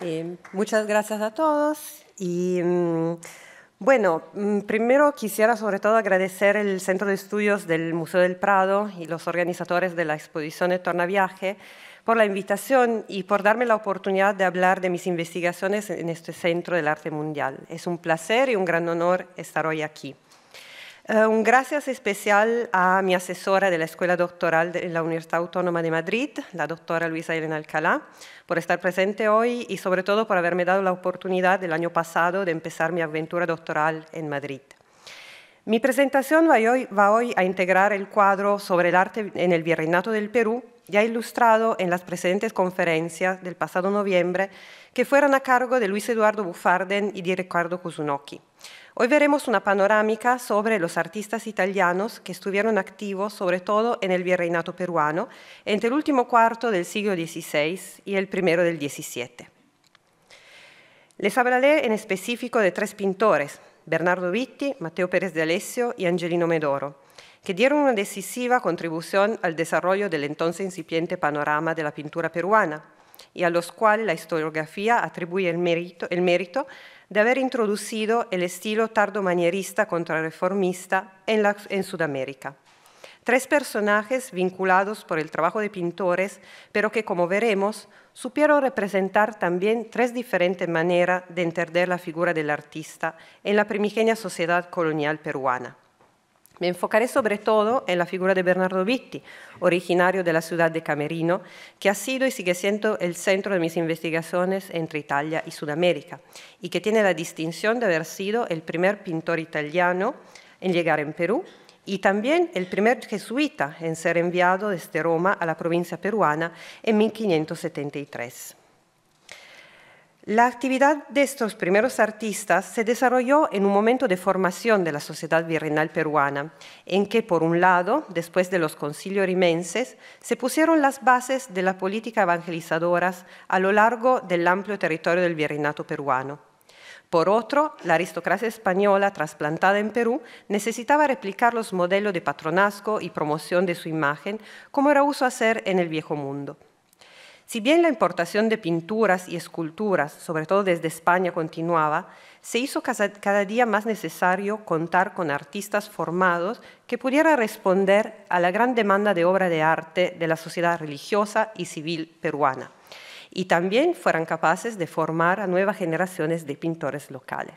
Eh, muchas gracias a todos y mm, bueno, mm, primero quisiera sobre todo agradecer el Centro de Estudios del Museo del Prado y los organizadores de la exposición de Tornaviaje por la invitación y por darme la oportunidad de hablar de mis investigaciones en este Centro del Arte Mundial. Es un placer y un gran honor estar hoy aquí. Eh, un gracias especial a mi asesora de la Escuela Doctoral de la Universidad Autónoma de Madrid, la doctora Luisa Elena Alcalá, por estar presente hoy y sobre todo por haberme dado la oportunidad del año pasado de empezar mi aventura doctoral en Madrid. Mi presentación va hoy, va hoy a integrar el cuadro sobre el arte en el Virreinato del Perú, ya ilustrado en las precedentes conferencias del pasado noviembre, que fueron a cargo de Luis Eduardo Bufarden y de Ricardo Kuzunoki. Hoy veremos una panorámica sobre los artistas italianos que estuvieron activos sobre todo en el virreinato peruano entre el último cuarto del siglo XVI y el primero del XVII. Les hablaré en específico de tres pintores, Bernardo Vitti, Matteo Pérez de Alessio y Angelino Medoro, que dieron una decisiva contribución al desarrollo del entonces incipiente panorama de la pintura peruana y a los cuales la historiografía atribuye el mérito, el mérito de haber introducido el estilo tardomanierista contrarreformista en, en Sudamérica. Tres personajes vinculados por el trabajo de pintores, pero que, como veremos, supieron representar también tres diferentes maneras de entender la figura del artista en la primigenia sociedad colonial peruana. Me enfocaré sobre todo en la figura de Bernardo Vitti, originario de la ciudad de Camerino, que ha sido y sigue siendo el centro de mis investigaciones entre Italia y Sudamérica, y que tiene la distinción de haber sido el primer pintor italiano en llegar en Perú y también el primer jesuita en ser enviado desde Roma a la provincia peruana en 1573. La actividad de estos primeros artistas se desarrolló en un momento de formación de la sociedad virreinal peruana, en que, por un lado, después de los concilios rimenses, se pusieron las bases de la política evangelizadoras a lo largo del amplio territorio del virreinato peruano. Por otro, la aristocracia española trasplantada en Perú necesitaba replicar los modelos de patronazgo y promoción de su imagen, como era uso hacer en el viejo mundo. Si bien la importación de pinturas y esculturas, sobre todo desde España, continuaba, se hizo cada día más necesario contar con artistas formados que pudieran responder a la gran demanda de obra de arte de la sociedad religiosa y civil peruana y también fueran capaces de formar a nuevas generaciones de pintores locales.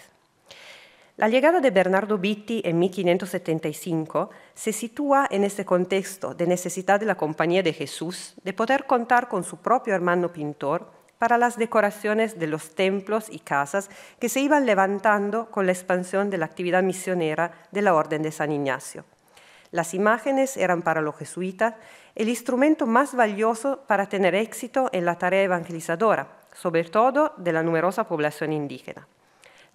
La llegada de Bernardo Bitti en 1575 se sitúa en este contexto de necesidad de la Compañía de Jesús de poder contar con su propio hermano pintor para las decoraciones de los templos y casas que se iban levantando con la expansión de la actividad misionera de la Orden de San Ignacio. Las imágenes eran para los jesuitas el instrumento más valioso para tener éxito en la tarea evangelizadora, sobre todo de la numerosa población indígena.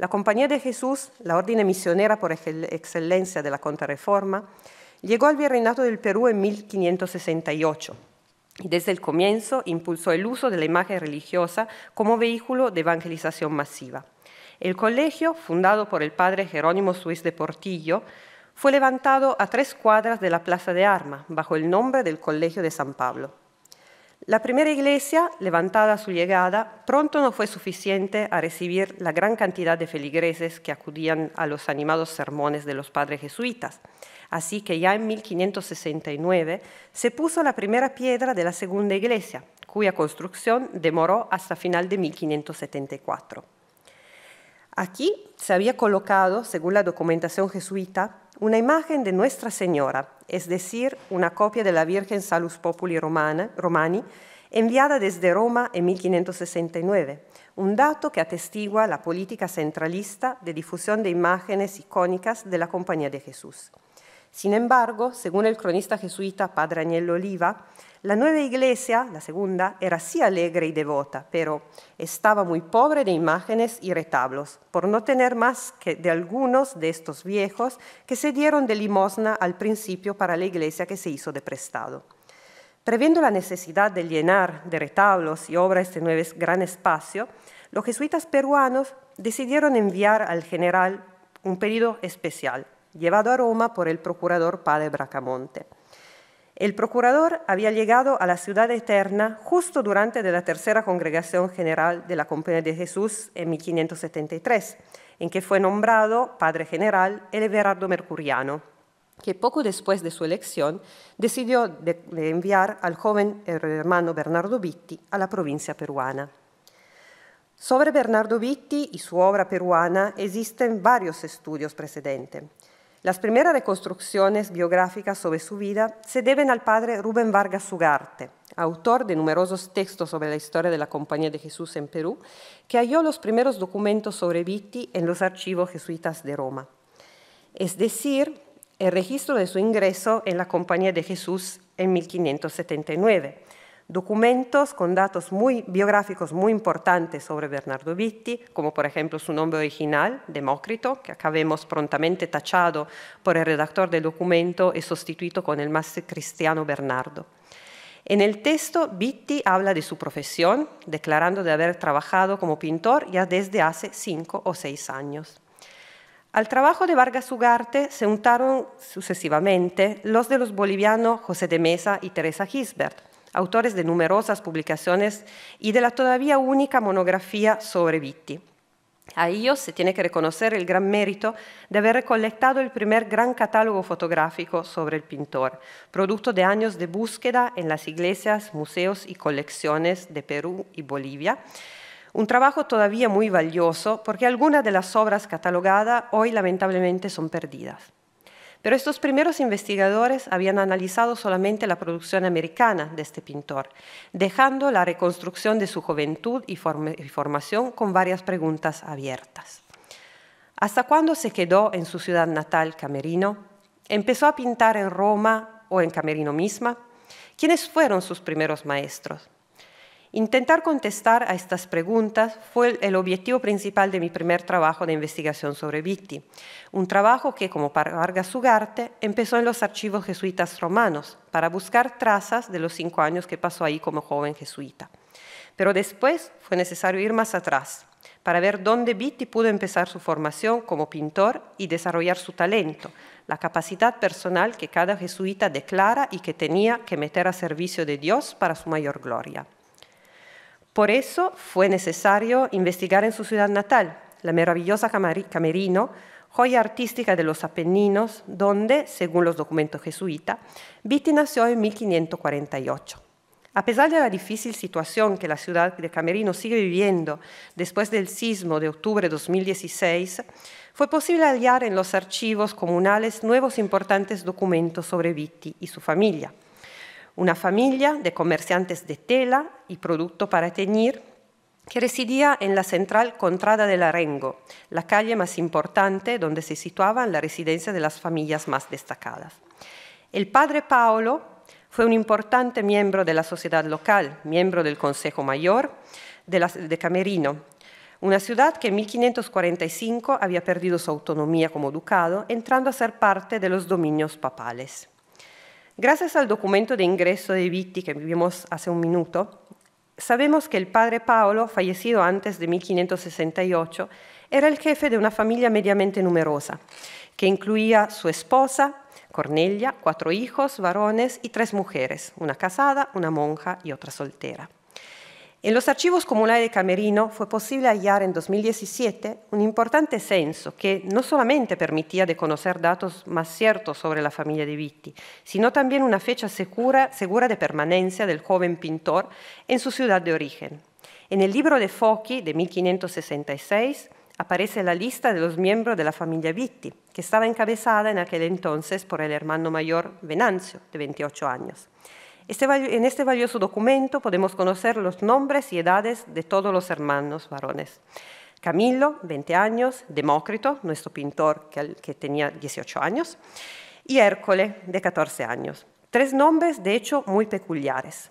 La Compañía de Jesús, la orden misionera por excelencia de la Contrarreforma, llegó al Virreinato del Perú en 1568 y desde el comienzo impulsó el uso de la imagen religiosa como vehículo de evangelización masiva. El colegio, fundado por el padre Jerónimo Suiz de Portillo, fue levantado a tres cuadras de la Plaza de Armas bajo el nombre del Colegio de San Pablo. La primera iglesia, levantada a su llegada, pronto no fue suficiente a recibir la gran cantidad de feligreses que acudían a los animados sermones de los padres jesuitas. Así que ya en 1569 se puso la primera piedra de la segunda iglesia, cuya construcción demoró hasta final de 1574. Aquí se había colocado, según la documentación jesuita, una imagen de Nuestra Señora, es decir, una copia de la Virgen Salus Populi Romani, enviada desde Roma en 1569, un dato que atestigua la política centralista de difusión de imágenes icónicas de la Compañía de Jesús. Sin embargo, según el cronista jesuita Padre Agnello Oliva, la nueva iglesia, la segunda, era sí alegre y devota, pero estaba muy pobre de imágenes y retablos, por no tener más que de algunos de estos viejos que se dieron de limosna al principio para la iglesia que se hizo de prestado. Previendo la necesidad de llenar de retablos y obras este nuevo gran espacio, los jesuitas peruanos decidieron enviar al general un pedido especial, llevado a Roma por el procurador padre Bracamonte. El procurador había llegado a la ciudad eterna justo durante de la tercera congregación general de la Compañía de Jesús en 1573, en que fue nombrado padre general el Mercuriano, que poco después de su elección decidió enviar al joven hermano Bernardo Vitti a la provincia peruana. Sobre Bernardo Vitti y su obra peruana existen varios estudios precedentes. Las primeras reconstrucciones biográficas sobre su vida se deben al padre Rubén Vargas Ugarte, autor de numerosos textos sobre la historia de la Compañía de Jesús en Perú, que halló los primeros documentos sobre Vitti en los archivos jesuitas de Roma. Es decir, el registro de su ingreso en la Compañía de Jesús en 1579 documentos con datos biográficos muy importantes sobre Bernardo Vitti, como por ejemplo su nombre original, Demócrito, que acabemos prontamente tachado por el redactor del documento y sustituido con el más cristiano Bernardo. En el texto, Vitti habla de su profesión, declarando de haber trabajado como pintor ya desde hace cinco o seis años. Al trabajo de Vargas Ugarte se untaron sucesivamente los de los bolivianos José de Mesa y Teresa Gisbert, autores de numerosas publicaciones y de la todavía única monografía sobre Vitti. A ellos se tiene que reconocer el gran mérito de haber recolectado el primer gran catálogo fotográfico sobre el pintor, producto de años de búsqueda en las iglesias, museos y colecciones de Perú y Bolivia. Un trabajo todavía muy valioso porque algunas de las obras catalogadas hoy lamentablemente son perdidas. Pero estos primeros investigadores habían analizado solamente la producción americana de este pintor, dejando la reconstrucción de su juventud y, formación con varias preguntas abiertas. ¿Hasta cuándo se quedó en su ciudad natal, Camerino? ¿Empezó a pintar en Roma o en Camerino misma? ¿Quiénes fueron sus primeros maestros? Intentar contestar a estas preguntas fue el objetivo principal de mi primer trabajo de investigación sobre Vitti, un trabajo que, como para Vargas Ugarte, empezó en los archivos jesuitas romanos para buscar trazas de los cinco años que pasó ahí como joven jesuita. Pero después fue necesario ir más atrás para ver dónde Vitti pudo empezar su formación como pintor y desarrollar su talento, la capacidad personal que cada jesuita declara y que tenía que meter a servicio de Dios para su mayor gloria. Por eso fue necesario investigar en su ciudad natal, la maravillosa Camerino, joya artística de los apenninos, donde, según los documentos jesuitas, Vitti nació en 1548. A pesar de la difícil situación que la ciudad de Camerino sigue viviendo después del sismo de octubre de 2016, fue posible hallar en los archivos comunales nuevos importantes documentos sobre Vitti y su familia una familia de comerciantes de tela y producto para teñir que residía en la central Contrada del Arengo, la calle más importante donde se situaban la residencia de las familias más destacadas. El padre Paolo fue un importante miembro de la sociedad local, miembro del Consejo Mayor de Camerino, una ciudad que en 1545 había perdido su autonomía como ducado, entrando a ser parte de los dominios papales. Gracias al documento de ingreso de Vitti que vimos hace un minuto, sabemos que el padre Paolo, fallecido antes de 1568, era el jefe de una familia mediamente numerosa, que incluía su esposa, Cornelia, cuatro hijos varones y tres mujeres, una casada, una monja y otra soltera. En los archivos comunales de Camerino fue posible hallar en 2017 un importante censo que no solamente permitía de conocer datos más ciertos sobre la familia de Vitti, sino también una fecha segura, de permanencia del joven pintor en su ciudad de origen. En el libro de Focchi de 1566, aparece la lista de los miembros de la familia Vitti, que estaba encabezada en aquel entonces por el hermano mayor Venancio, de 28 años. Este en este valioso documento podemos conocer los nombres y edades de todos los hermanos varones. Camilo, 20 años, Demócrito, nuestro pintor que, que tenía 18 años, y Hércules, de 14 años. Tres nombres, de hecho, muy peculiares.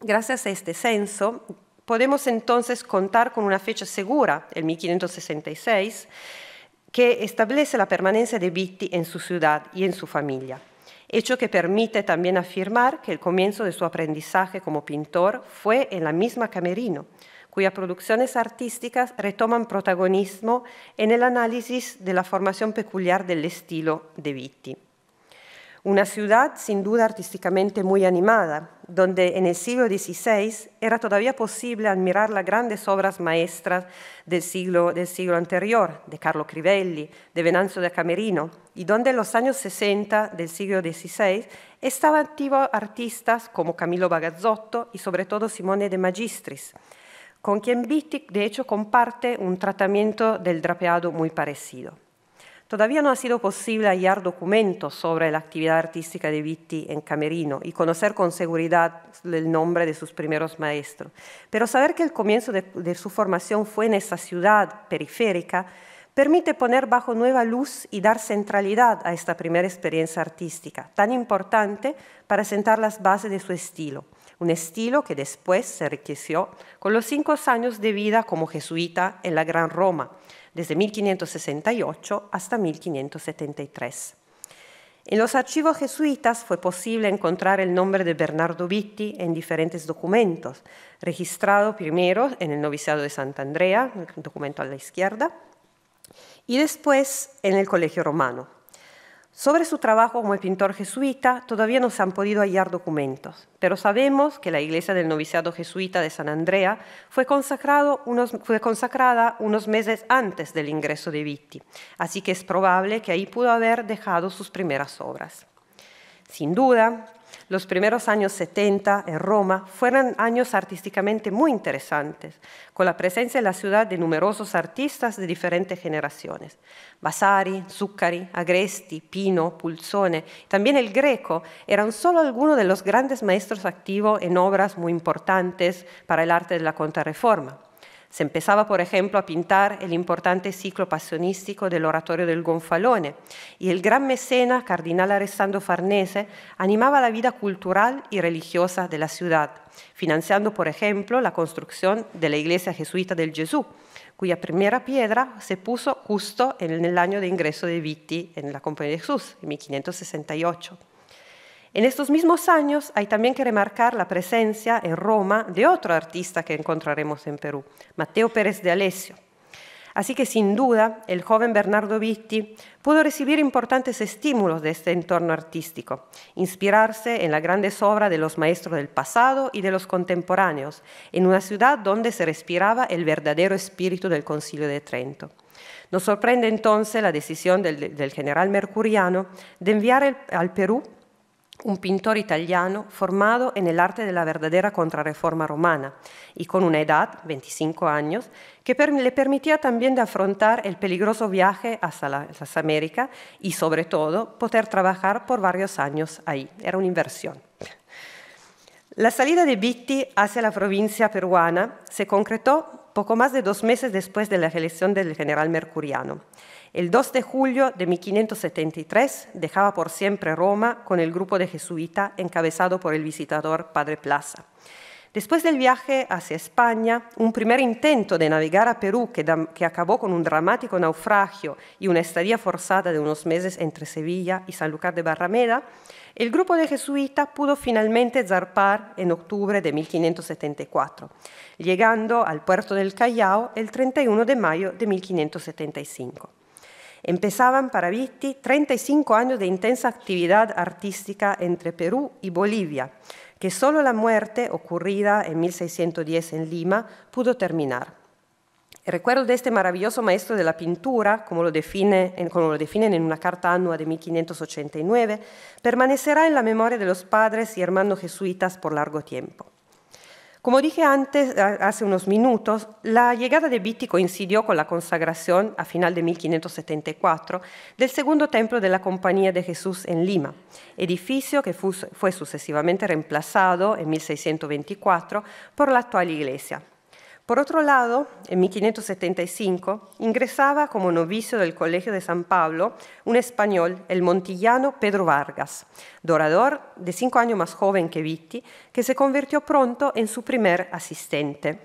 Gracias a este censo, podemos entonces contar con una fecha segura, el 1566, que establece la permanencia de Vitti en su ciudad y en su familia hecho que permite también afirmar que el comienzo de su aprendizaje como pintor fue en la misma Camerino, cuyas producciones artísticas retoman protagonismo en el análisis de la formación peculiar del estilo de Vitti una ciudad sin duda artísticamente muy animada, donde en el siglo XVI era todavía posible admirar las grandes obras maestras del siglo, del siglo anterior, de Carlo Crivelli, de Venanzo de Camerino, y donde en los años 60 del siglo XVI estaban activos artistas como Camilo Bagazzotto y sobre todo Simone de Magistris, con quien Wittig de hecho comparte un tratamiento del drapeado muy parecido. Todavía no ha sido posible hallar documentos sobre la actividad artística de Vitti en Camerino y conocer con seguridad el nombre de sus primeros maestros, pero saber que el comienzo de, su formación fue en esa ciudad periférica permite poner bajo nueva luz y dar centralidad a esta primera experiencia artística, tan importante para sentar las bases de su estilo, un estilo que después se enriqueció con los cinco años de vida como jesuita en la Gran Roma, desde 1568 hasta 1573. En los archivos jesuitas fue posible encontrar el nombre de Bernardo Vitti en diferentes documentos, registrado primero en el noviciado de Santa Andrea, el documento a la izquierda, y después en el Colegio Romano, sobre su trabajo como pintor jesuita todavía no se han podido hallar documentos, pero sabemos que la iglesia del noviciado jesuita de San Andrea fue, consagrada unos, consacrada unos meses antes del ingreso de Vitti, así que es probable que ahí pudo haber dejado sus primeras obras. Sin duda, los primeros años 70 en Roma fueron años artísticamente muy interesantes, con la presencia en la ciudad de numerosos artistas de diferentes generaciones. Vasari, Zuccari, Agresti, Pino, Pulzone, también el Greco eran solo algunos de los grandes maestros activos en obras muy importantes para el arte de la contrarreforma. Se empezaba, por ejemplo, a pintar el importante ciclo pasionístico del oratorio del Gonfalone y el gran mecena, cardinal Alessandro Farnese, animaba la vida cultural y religiosa de la ciudad, financiando, por ejemplo, la construcción de la iglesia jesuita del Jesús, cuya primera piedra se puso justo en el año de ingreso de Vitti en la Compañía de Jesús, en 1568. En estos mismos años hay también que remarcar la presencia en Roma de otro artista que encontraremos en Perú, Mateo Pérez de Alessio. Así que sin duda el joven Bernardo Vitti pudo recibir importantes estímulos de este entorno artístico, inspirarse en la grandes obras de los maestros del pasado y de los contemporáneos, en una ciudad donde se respiraba el verdadero espíritu del Concilio de Trento. Nos sorprende entonces la decisión del, general Mercuriano de enviar al Perú un pintor italiano formado en el arte de la verdadera contrarreforma romana y con una edad, 25 años, que le permitía también de afrontar el peligroso viaje hasta las Américas y sobre todo poder trabajar por varios años ahí. Era una inversión. La salida de Bitti hacia la provincia peruana se concretó poco más de dos meses después de la elección del general Mercuriano. El 2 de julio de 1573 dejaba por siempre Roma con el grupo de jesuita encabezado por el visitador Padre Plaza. Después del viaje hacia España, un primer intento de navegar a Perú que, acabó con un dramático naufragio y una estadía forzada de unos meses entre Sevilla y Sanlúcar de Barrameda, el grupo de Jesuita pudo finalmente zarpar en octubre de 1574, llegando al puerto del Callao el 31 de mayo de 1575. Empezaban para Vitti 35 años de intensa actividad artística entre Perú y Bolivia, que solo la muerte ocurrida en 1610 en Lima pudo terminar. El recuerdo de este maravilloso maestro de la pintura, como lo, define, definen en una carta anual de 1589, permanecerá en la memoria de los padres y hermanos jesuitas por largo tiempo. Como dije antes, hace unos minutos, la llegada de Bitti coincidió con la consagración a final de 1574 del segundo templo de la Compañía de Jesús en Lima, edificio que fue sucesivamente reemplazado en 1624 por la actual iglesia, por otro lado, en 1575 ingresaba como novicio del Colegio de San Pablo un español, el montillano Pedro Vargas, dorador de cinco años más joven que Vitti, que se convirtió pronto en su primer asistente.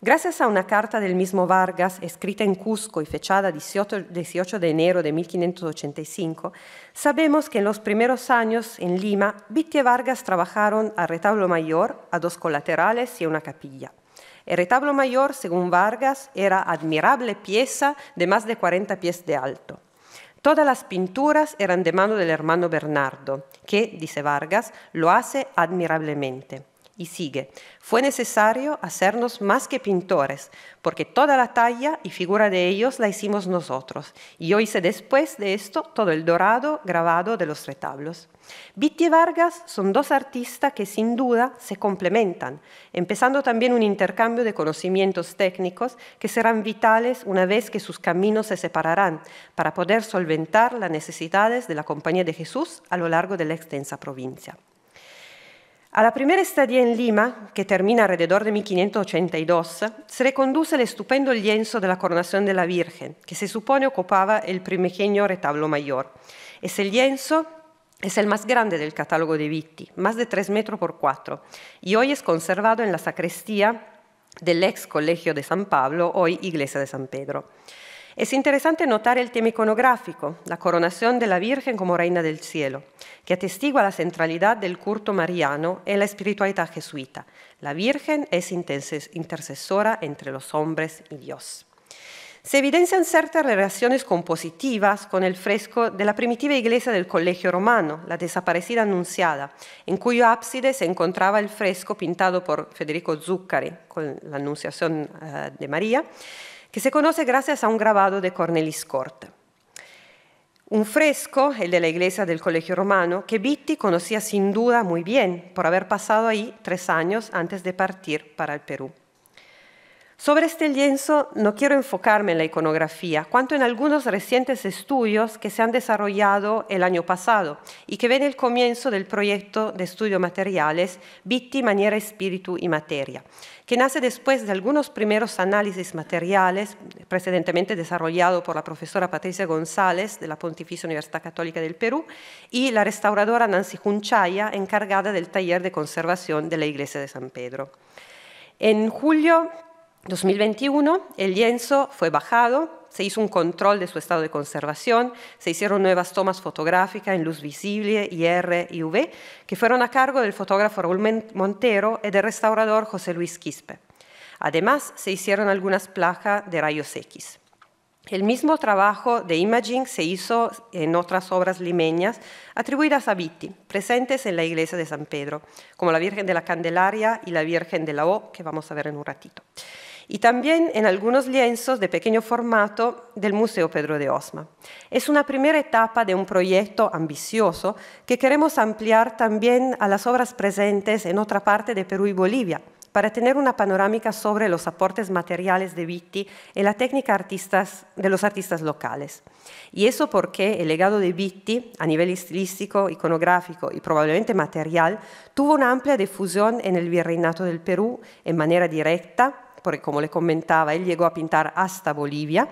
Gracias a una carta del mismo Vargas, escrita en Cusco y fechada 18 de enero de 1585, sabemos que en los primeros años en Lima, Vitti y Vargas trabajaron al retablo mayor, a dos colaterales y a una capilla. El retablo mayor, según Vargas, era admirable pieza de más de 40 pies de alto. Todas las pinturas eran de mano del hermano Bernardo, que, dice Vargas, lo hace admirablemente. Y sigue, fue necesario hacernos más que pintores, porque toda la talla y figura de ellos la hicimos nosotros. Y yo hice después de esto todo el dorado grabado de los retablos. Vitti y Vargas son dos artistas que sin duda se complementan, empezando también un intercambio de conocimientos técnicos que serán vitales una vez que sus caminos se separarán para poder solventar las necesidades de la Compañía de Jesús a lo largo de la extensa provincia. A la primera estadía en Lima, que termina alrededor de 1582, se reconduce el estupendo lienzo de la coronación de la Virgen, que se supone ocupaba el primigenio retablo mayor. Ese lienzo es el más grande del catálogo de Vitti, más de tres metros por cuatro, y hoy es conservado en la sacristía del ex Colegio de San Pablo, hoy Iglesia de San Pedro. Es interesante notar el tema iconográfico, la coronación de la Virgen como Reina del Cielo, que atestigua la centralidad del culto mariano en la espiritualidad jesuita. La Virgen es intercesora entre los hombres y Dios. Se evidencian ciertas relaciones compositivas con el fresco de la primitiva iglesia del Colegio Romano, la desaparecida anunciada, en cuyo ábside se encontraba el fresco pintado por Federico Zuccari con la Anunciación eh, de María, que se conoce gracias a un grabado de Cornelis Cort. Un fresco, el de la iglesia del Colegio Romano, que Vitti conocía sin duda muy bien por haber pasado ahí tres años antes de partir para el Perú. Sobre este lienzo no quiero enfocarme en la iconografía, cuanto en algunos recientes estudios que se han desarrollado el año pasado y que ven el comienzo del proyecto de estudio materiales Bitti, Maniera, Espíritu y Materia, que nace después de algunos primeros análisis materiales precedentemente desarrollado por la profesora Patricia González de la Pontificia Universidad Católica del Perú y la restauradora Nancy Junchaya, encargada del taller de conservación de la Iglesia de San Pedro. En julio 2021 el lienzo fue bajado, se hizo un control de su estado de conservación, se hicieron nuevas tomas fotográficas en luz visible, IR y UV, que fueron a cargo del fotógrafo Raúl Montero y del restaurador José Luis Quispe. Además, se hicieron algunas placas de rayos X. El mismo trabajo de imaging se hizo en otras obras limeñas atribuidas a Vitti, presentes en la iglesia de San Pedro, como la Virgen de la Candelaria y la Virgen de la O, que vamos a ver en un ratito y también en algunos lienzos de pequeño formato del Museo Pedro de Osma. Es una primera etapa de un proyecto ambicioso que queremos ampliar también a las obras presentes en otra parte de Perú y Bolivia para tener una panorámica sobre los aportes materiales de Vitti y la técnica de los artistas locales. Y eso porque el legado de Vitti, a nivel estilístico, iconográfico y probablemente material, tuvo una amplia difusión en el Virreinato del Perú en manera directa, porque como le comentaba, él llegó a pintar hasta Bolivia,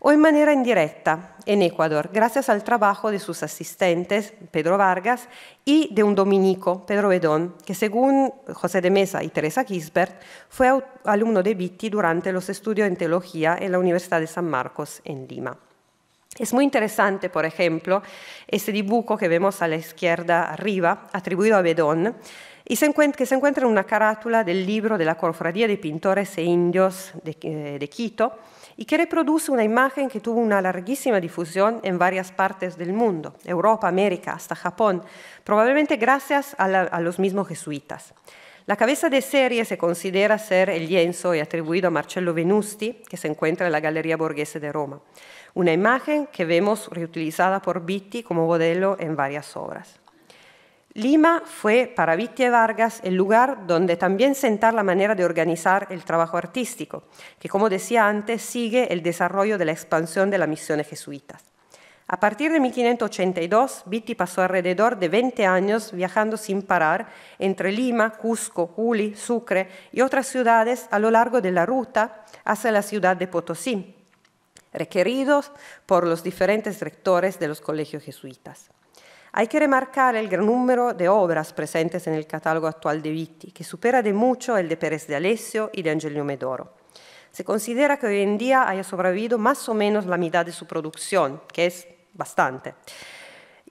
o en manera indirecta en Ecuador, gracias al trabajo de sus asistentes, Pedro Vargas, y de un dominico, Pedro Bedón, que según José de Mesa y Teresa Gisbert, fue alumno de Vitti durante los estudios en teología en la Universidad de San Marcos, en Lima. Es muy interesante, por ejemplo, este dibujo que vemos a la izquierda arriba, atribuido a Bedón, y se que se encuentra en una carátula del libro de la Cofradía de Pintores e Indios eh, de, Quito y que reproduce una imagen que tuvo una larguísima difusión en varias partes del mundo, Europa, América, hasta Japón, probablemente gracias a, los mismos jesuitas. La cabeza de serie se considera ser el lienzo y atribuido a Marcello Venusti, que se encuentra en la Galería Borghese de Roma, una imagen que vemos reutilizada por Bitti como modelo en varias obras. Lima fue para Vitti y Vargas el lugar donde también sentar la manera de organizar el trabajo artístico, que como decía antes sigue el desarrollo de la expansión de las misiones jesuitas. A partir de 1582, Vitti pasó alrededor de 20 años viajando sin parar entre Lima, Cusco, Juli, Sucre y otras ciudades a lo largo de la ruta hacia la ciudad de Potosí, requeridos por los diferentes rectores de los colegios jesuitas. Hay que remarcar el gran número de obras presentes en el catálogo actual de Vitti, que supera de mucho el de Pérez de Alessio y de Angelio Medoro. Se considera que hoy en día haya sobrevivido más o menos la mitad de su producción, que es bastante,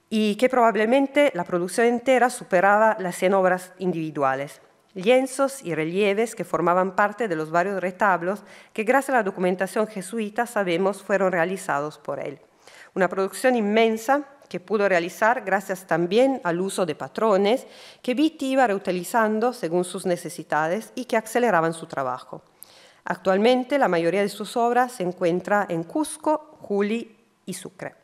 y que probablemente la producción entera superaba las 100 obras individuales lienzos y relieves que formaban parte de los varios retablos que gracias a la documentación jesuita sabemos fueron realizados por él. Una producción inmensa que pudo realizar gracias también al uso de patrones que Vitti iba reutilizando según sus necesidades y que aceleraban su trabajo. Actualmente la mayoría de sus obras se encuentra en Cusco, Juli y Sucre.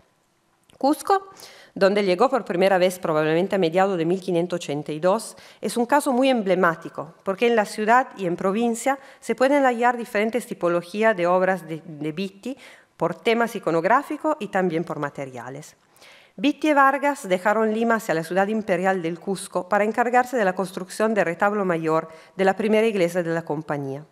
Cusco, donde llegó por primera vez probablemente a mediados de 1582, es un caso muy emblemático, porque en la ciudad y en provincia se pueden hallar diferentes tipologías de obras de, de Bitti por temas iconográficos y también por materiales. Vitti y Vargas dejaron Lima hacia la ciudad imperial del Cusco para encargarse de la construcción del retablo mayor de la primera iglesia de la compañía.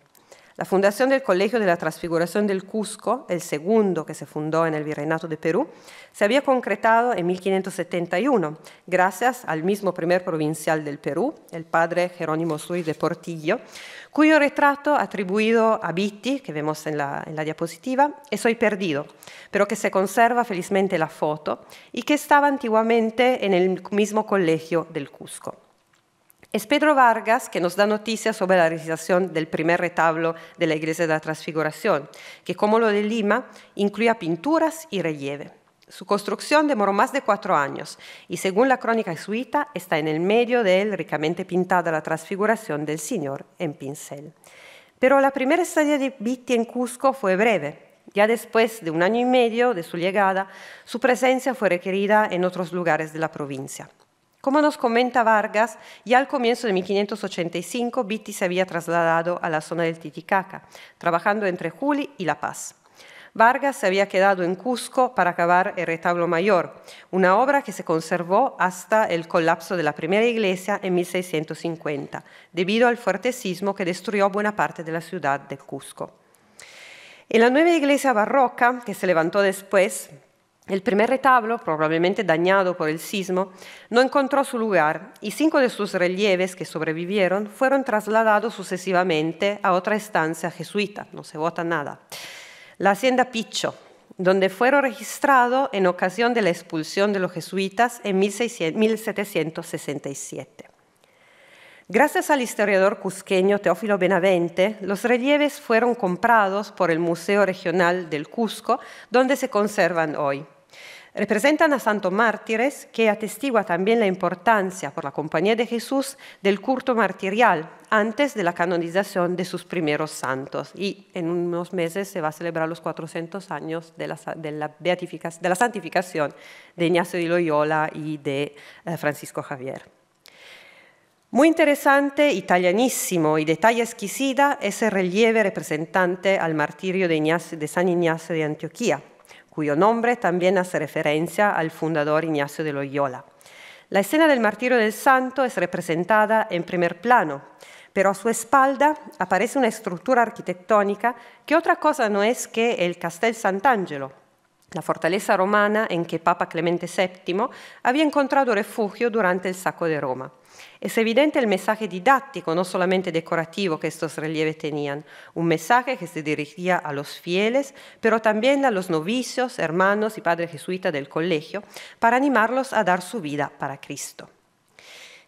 La fundación del Colegio de la Transfiguración del Cusco, el segundo que se fundó en el Virreinato de Perú, se había concretado en 1571, gracias al mismo primer provincial del Perú, el padre Jerónimo Suiz de Portillo, cuyo retrato atribuido a Bitti, que vemos en la, en la diapositiva, es hoy perdido, pero que se conserva felizmente la foto y que estaba antiguamente en el mismo colegio del Cusco. Es Pedro Vargas que nos da noticias sobre la realización del primer retablo de la Iglesia de la Transfiguración, que como lo de Lima incluía pinturas y relieve. Su construcción demoró más de cuatro años y según la crónica jesuita está en el medio de él ricamente pintada la transfiguración del Señor en pincel. Pero la primera estadía de Vitti en Cusco fue breve, ya después de un año y medio de su llegada, su presencia fue requerida en otros lugares de la provincia. Como nos comenta Vargas, ya al comienzo de 1585 Bitti se había trasladado a la zona del Titicaca, trabajando entre Juli y La Paz. Vargas se había quedado en Cusco para acabar el retablo mayor, una obra que se conservó hasta el colapso de la primera iglesia en 1650, debido al fuerte sismo que destruyó buena parte de la ciudad de Cusco. En la nueva iglesia barroca, que se levantó después, el primer retablo, probablemente dañado por el sismo, no encontró su lugar y cinco de sus relieves que sobrevivieron fueron trasladados sucesivamente a otra estancia jesuita, no se vota nada, la hacienda Picho, donde fueron registrados en ocasión de la expulsión de los jesuitas en 1767. Gracias al historiador cusqueño Teófilo Benavente, los relieves fueron comprados por el Museo Regional del Cusco, donde se conservan hoy. Representan a santos mártires que atestigua también la importancia por la Compañía de Jesús del culto martirial antes de la canonización de sus primeros santos. Y en unos meses se va a celebrar los 400 años de la, de de santificación de Ignacio de Loyola y de eh, Francisco Javier. Muy interesante, italianísimo y de talla exquisita es el relieve representante al martirio de, de San Ignacio de Antioquía cuyo nombre también hace referencia al fundador Ignacio de Loyola. La escena del martirio del santo es representada en primer plano, pero a su espalda aparece una estructura arquitectónica que otra cosa no es que el Castel Sant'Angelo, la fortaleza romana en que Papa Clemente VII había encontrado refugio durante el saco de Roma. Es evidente el mensaje didáctico, no solamente decorativo, que estos relieves tenían, un mensaje que se dirigía a los fieles, pero también a los novicios, hermanos y padres jesuitas del colegio, para animarlos a dar su vida para Cristo.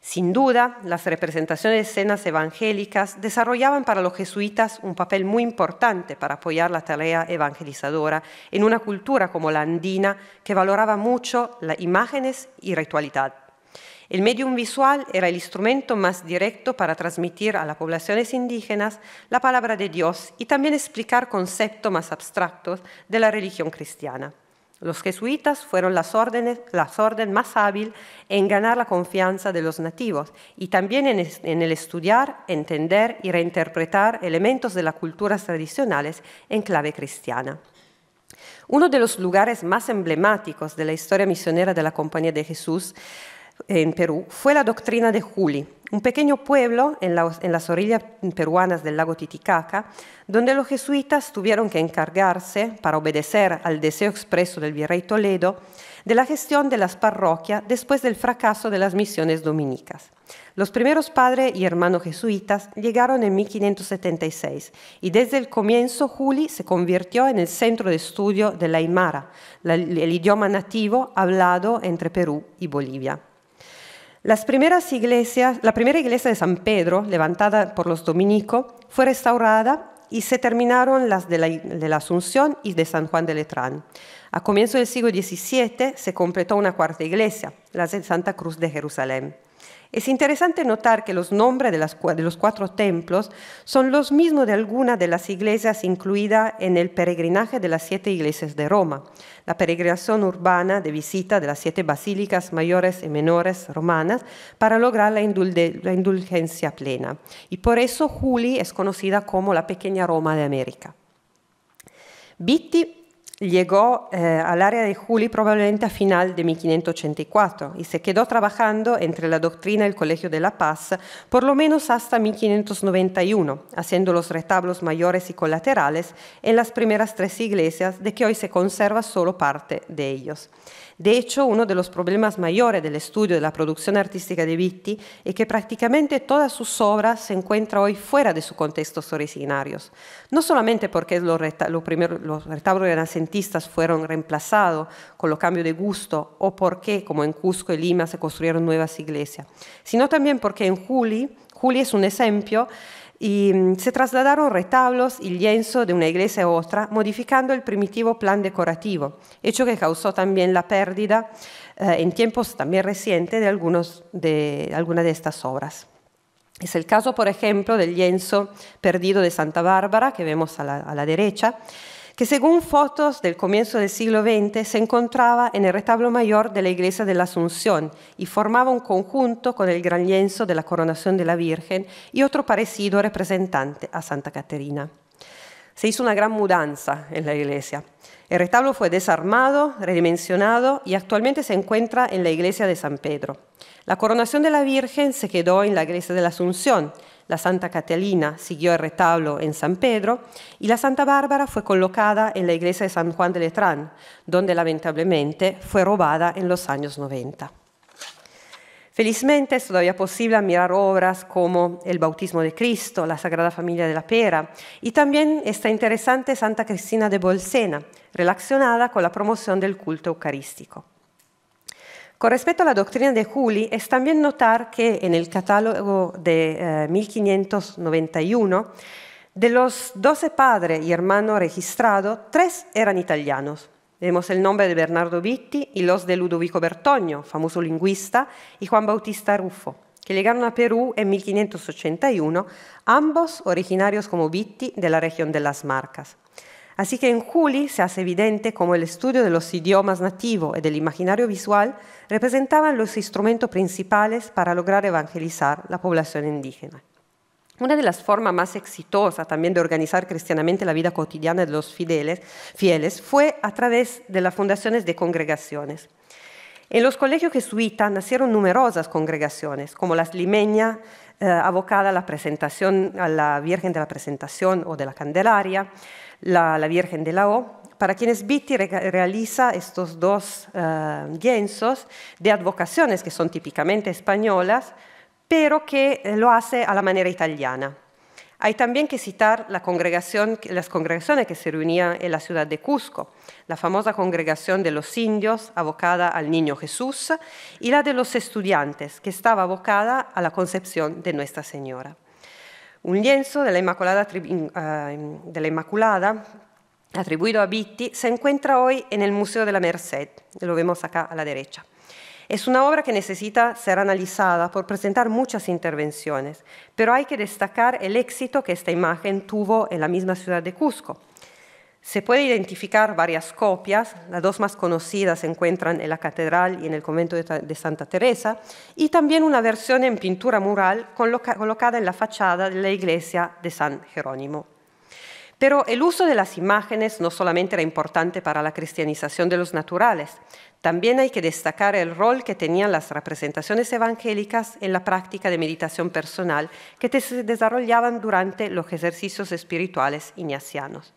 Sin duda, las representaciones de escenas evangélicas desarrollaban para los jesuitas un papel muy importante para apoyar la tarea evangelizadora en una cultura como la andina que valoraba mucho las imágenes y ritualidad. El medium visual era el instrumento más directo para transmitir a las poblaciones indígenas la palabra de Dios y también explicar conceptos más abstractos de la religión cristiana. Los jesuitas fueron las órdenes, orden más hábil en ganar la confianza de los nativos y también en, en el estudiar, entender y reinterpretar elementos de las culturas tradicionales en clave cristiana. Uno de los lugares más emblemáticos de la historia misionera de la Compañía de Jesús eh, en Perú fue la doctrina de Juli, un pequeño pueblo en, las orillas peruanas del lago Titicaca, donde los jesuitas tuvieron que encargarse, para obedecer al deseo expreso del virrey Toledo, de la gestión de las parroquias después del fracaso de las misiones dominicas. Los primeros padres y hermanos jesuitas llegaron en 1576 y desde el comienzo Juli se convirtió en el centro de estudio de la Aymara, el idioma nativo hablado entre Perú y Bolivia. Las primeras iglesias, la primera iglesia de San Pedro, levantada por los dominicos, fue restaurada y se terminaron las de la, de la, Asunción y de San Juan de Letrán. A comienzos del siglo XVII se completó una cuarta iglesia, la de Santa Cruz de Jerusalén. Es interesante notar que los nombres de, los cuatro templos son los mismos de algunas de las iglesias incluidas en el peregrinaje de las siete iglesias de Roma, la peregrinación urbana de visita de las siete basílicas mayores y menores romanas para lograr la, indulgencia plena. Y por eso Juli es conocida como la pequeña Roma de América. Bitti llegó eh, al área de Juli probablemente a final de 1584 y se quedó trabajando entre la doctrina y el Colegio de la Paz por lo menos hasta 1591, haciendo los retablos mayores y colaterales en las primeras tres iglesias de que hoy se conserva solo parte de ellos. De hecho, uno de los problemas mayores del estudio de la producción artística de Vitti es que prácticamente todas sus obras se encuentran hoy fuera de sus contextos originarios, no solamente porque los, los retablos renacentistas fueron reemplazados con los cambios de gusto o porque, como en Cusco y Lima, se construyeron nuevas iglesias, sino también porque en Juli, Juli es un ejemplo Mm, se trasladaron retablos y lienzo de una iglesia a otra, modificando el primitivo plan decorativo, hecho que causó también la pérdida eh, en tiempos también recientes de, algunos de, algunas de estas obras. Es el caso, por ejemplo, del lienzo perdido de Santa Bárbara, que vemos a la derecha, que según fotos del comienzo del siglo XX se encontraba en el retablo mayor de la iglesia de la Asunción y formaba un conjunto con el gran lienzo de la coronación de la Virgen y otro parecido representante a Santa Caterina. Se hizo una gran mudanza en la iglesia. El retablo fue desarmado, redimensionado y actualmente se encuentra en la iglesia de San Pedro. La coronación de la Virgen se quedó en la iglesia de la Asunción, la Santa Catalina siguió el retablo en San Pedro y la Santa Bárbara fue colocada en la iglesia de San Juan de Letrán, donde lamentablemente fue robada en los años 90. Felizmente es todavía posible admirar obras como El Bautismo de Cristo, La Sagrada Familia de la Pera y también esta interesante Santa Cristina de Bolsena, relacionada con la promoción del culto eucarístico. Con respecto a la doctrina de Juli, es también notar que en el catálogo de 1591, eh, de los 12 padres y hermanos registrados, tres eran italianos. Vemos el nombre de Bernardo Vitti y los de Ludovico Bertogno, famoso lingüista, y Juan Bautista Ruffo, que llegaron a Perú en 1581, ambos originarios como Vitti de la región de las Marcas. Así que en Juli se hace evidente cómo el estudio de los idiomas nativos y del imaginario visual representaban los instrumentos principales para lograr evangelizar la población indígena. Una de las formas más exitosas también de organizar cristianamente la vida cotidiana de los fieles fue a través de las fundaciones de congregaciones. En los colegios jesuitas nacieron numerosas congregaciones, como las limeña, eh, abocada a la Virgen de la Presentación o de la Candelaria, la, Virgen de la O, para quienes Bitti realiza estos dos eh, lienzos de advocaciones que son típicamente españolas, pero que eh, lo hace a la manera italiana. Hay también que citar las congregaciones que se reunían en la ciudad de Cusco, la famosa congregación de los indios abocada al Niño Jesús y la de los estudiantes, que estaba abocada a la concepción de Nuestra Señora. Un lienzo de la Inmaculada, ah, em, atribuido a Bitti, se encuentra hoy en el Museo de la Merced, lo vemos acá a la derecha. Es una obra que necesita ser analizada por presentar muchas intervenciones, pero hay que destacar el éxito que esta imagen tuvo en la misma ciudad de Cusco. Se puede identificar varias copias, las dos más conocidas se encuentran en la catedral y en el convento de, Santa Teresa, y también una versión en pintura mural colocada en la fachada de la iglesia de San Jerónimo. Pero el uso de las imágenes no solamente era importante para la cristianización de los naturales, también hay que destacar el rol que tenían las representaciones evangélicas en la práctica de meditación personal que se desarrollaban durante los ejercicios espirituales ignacianos.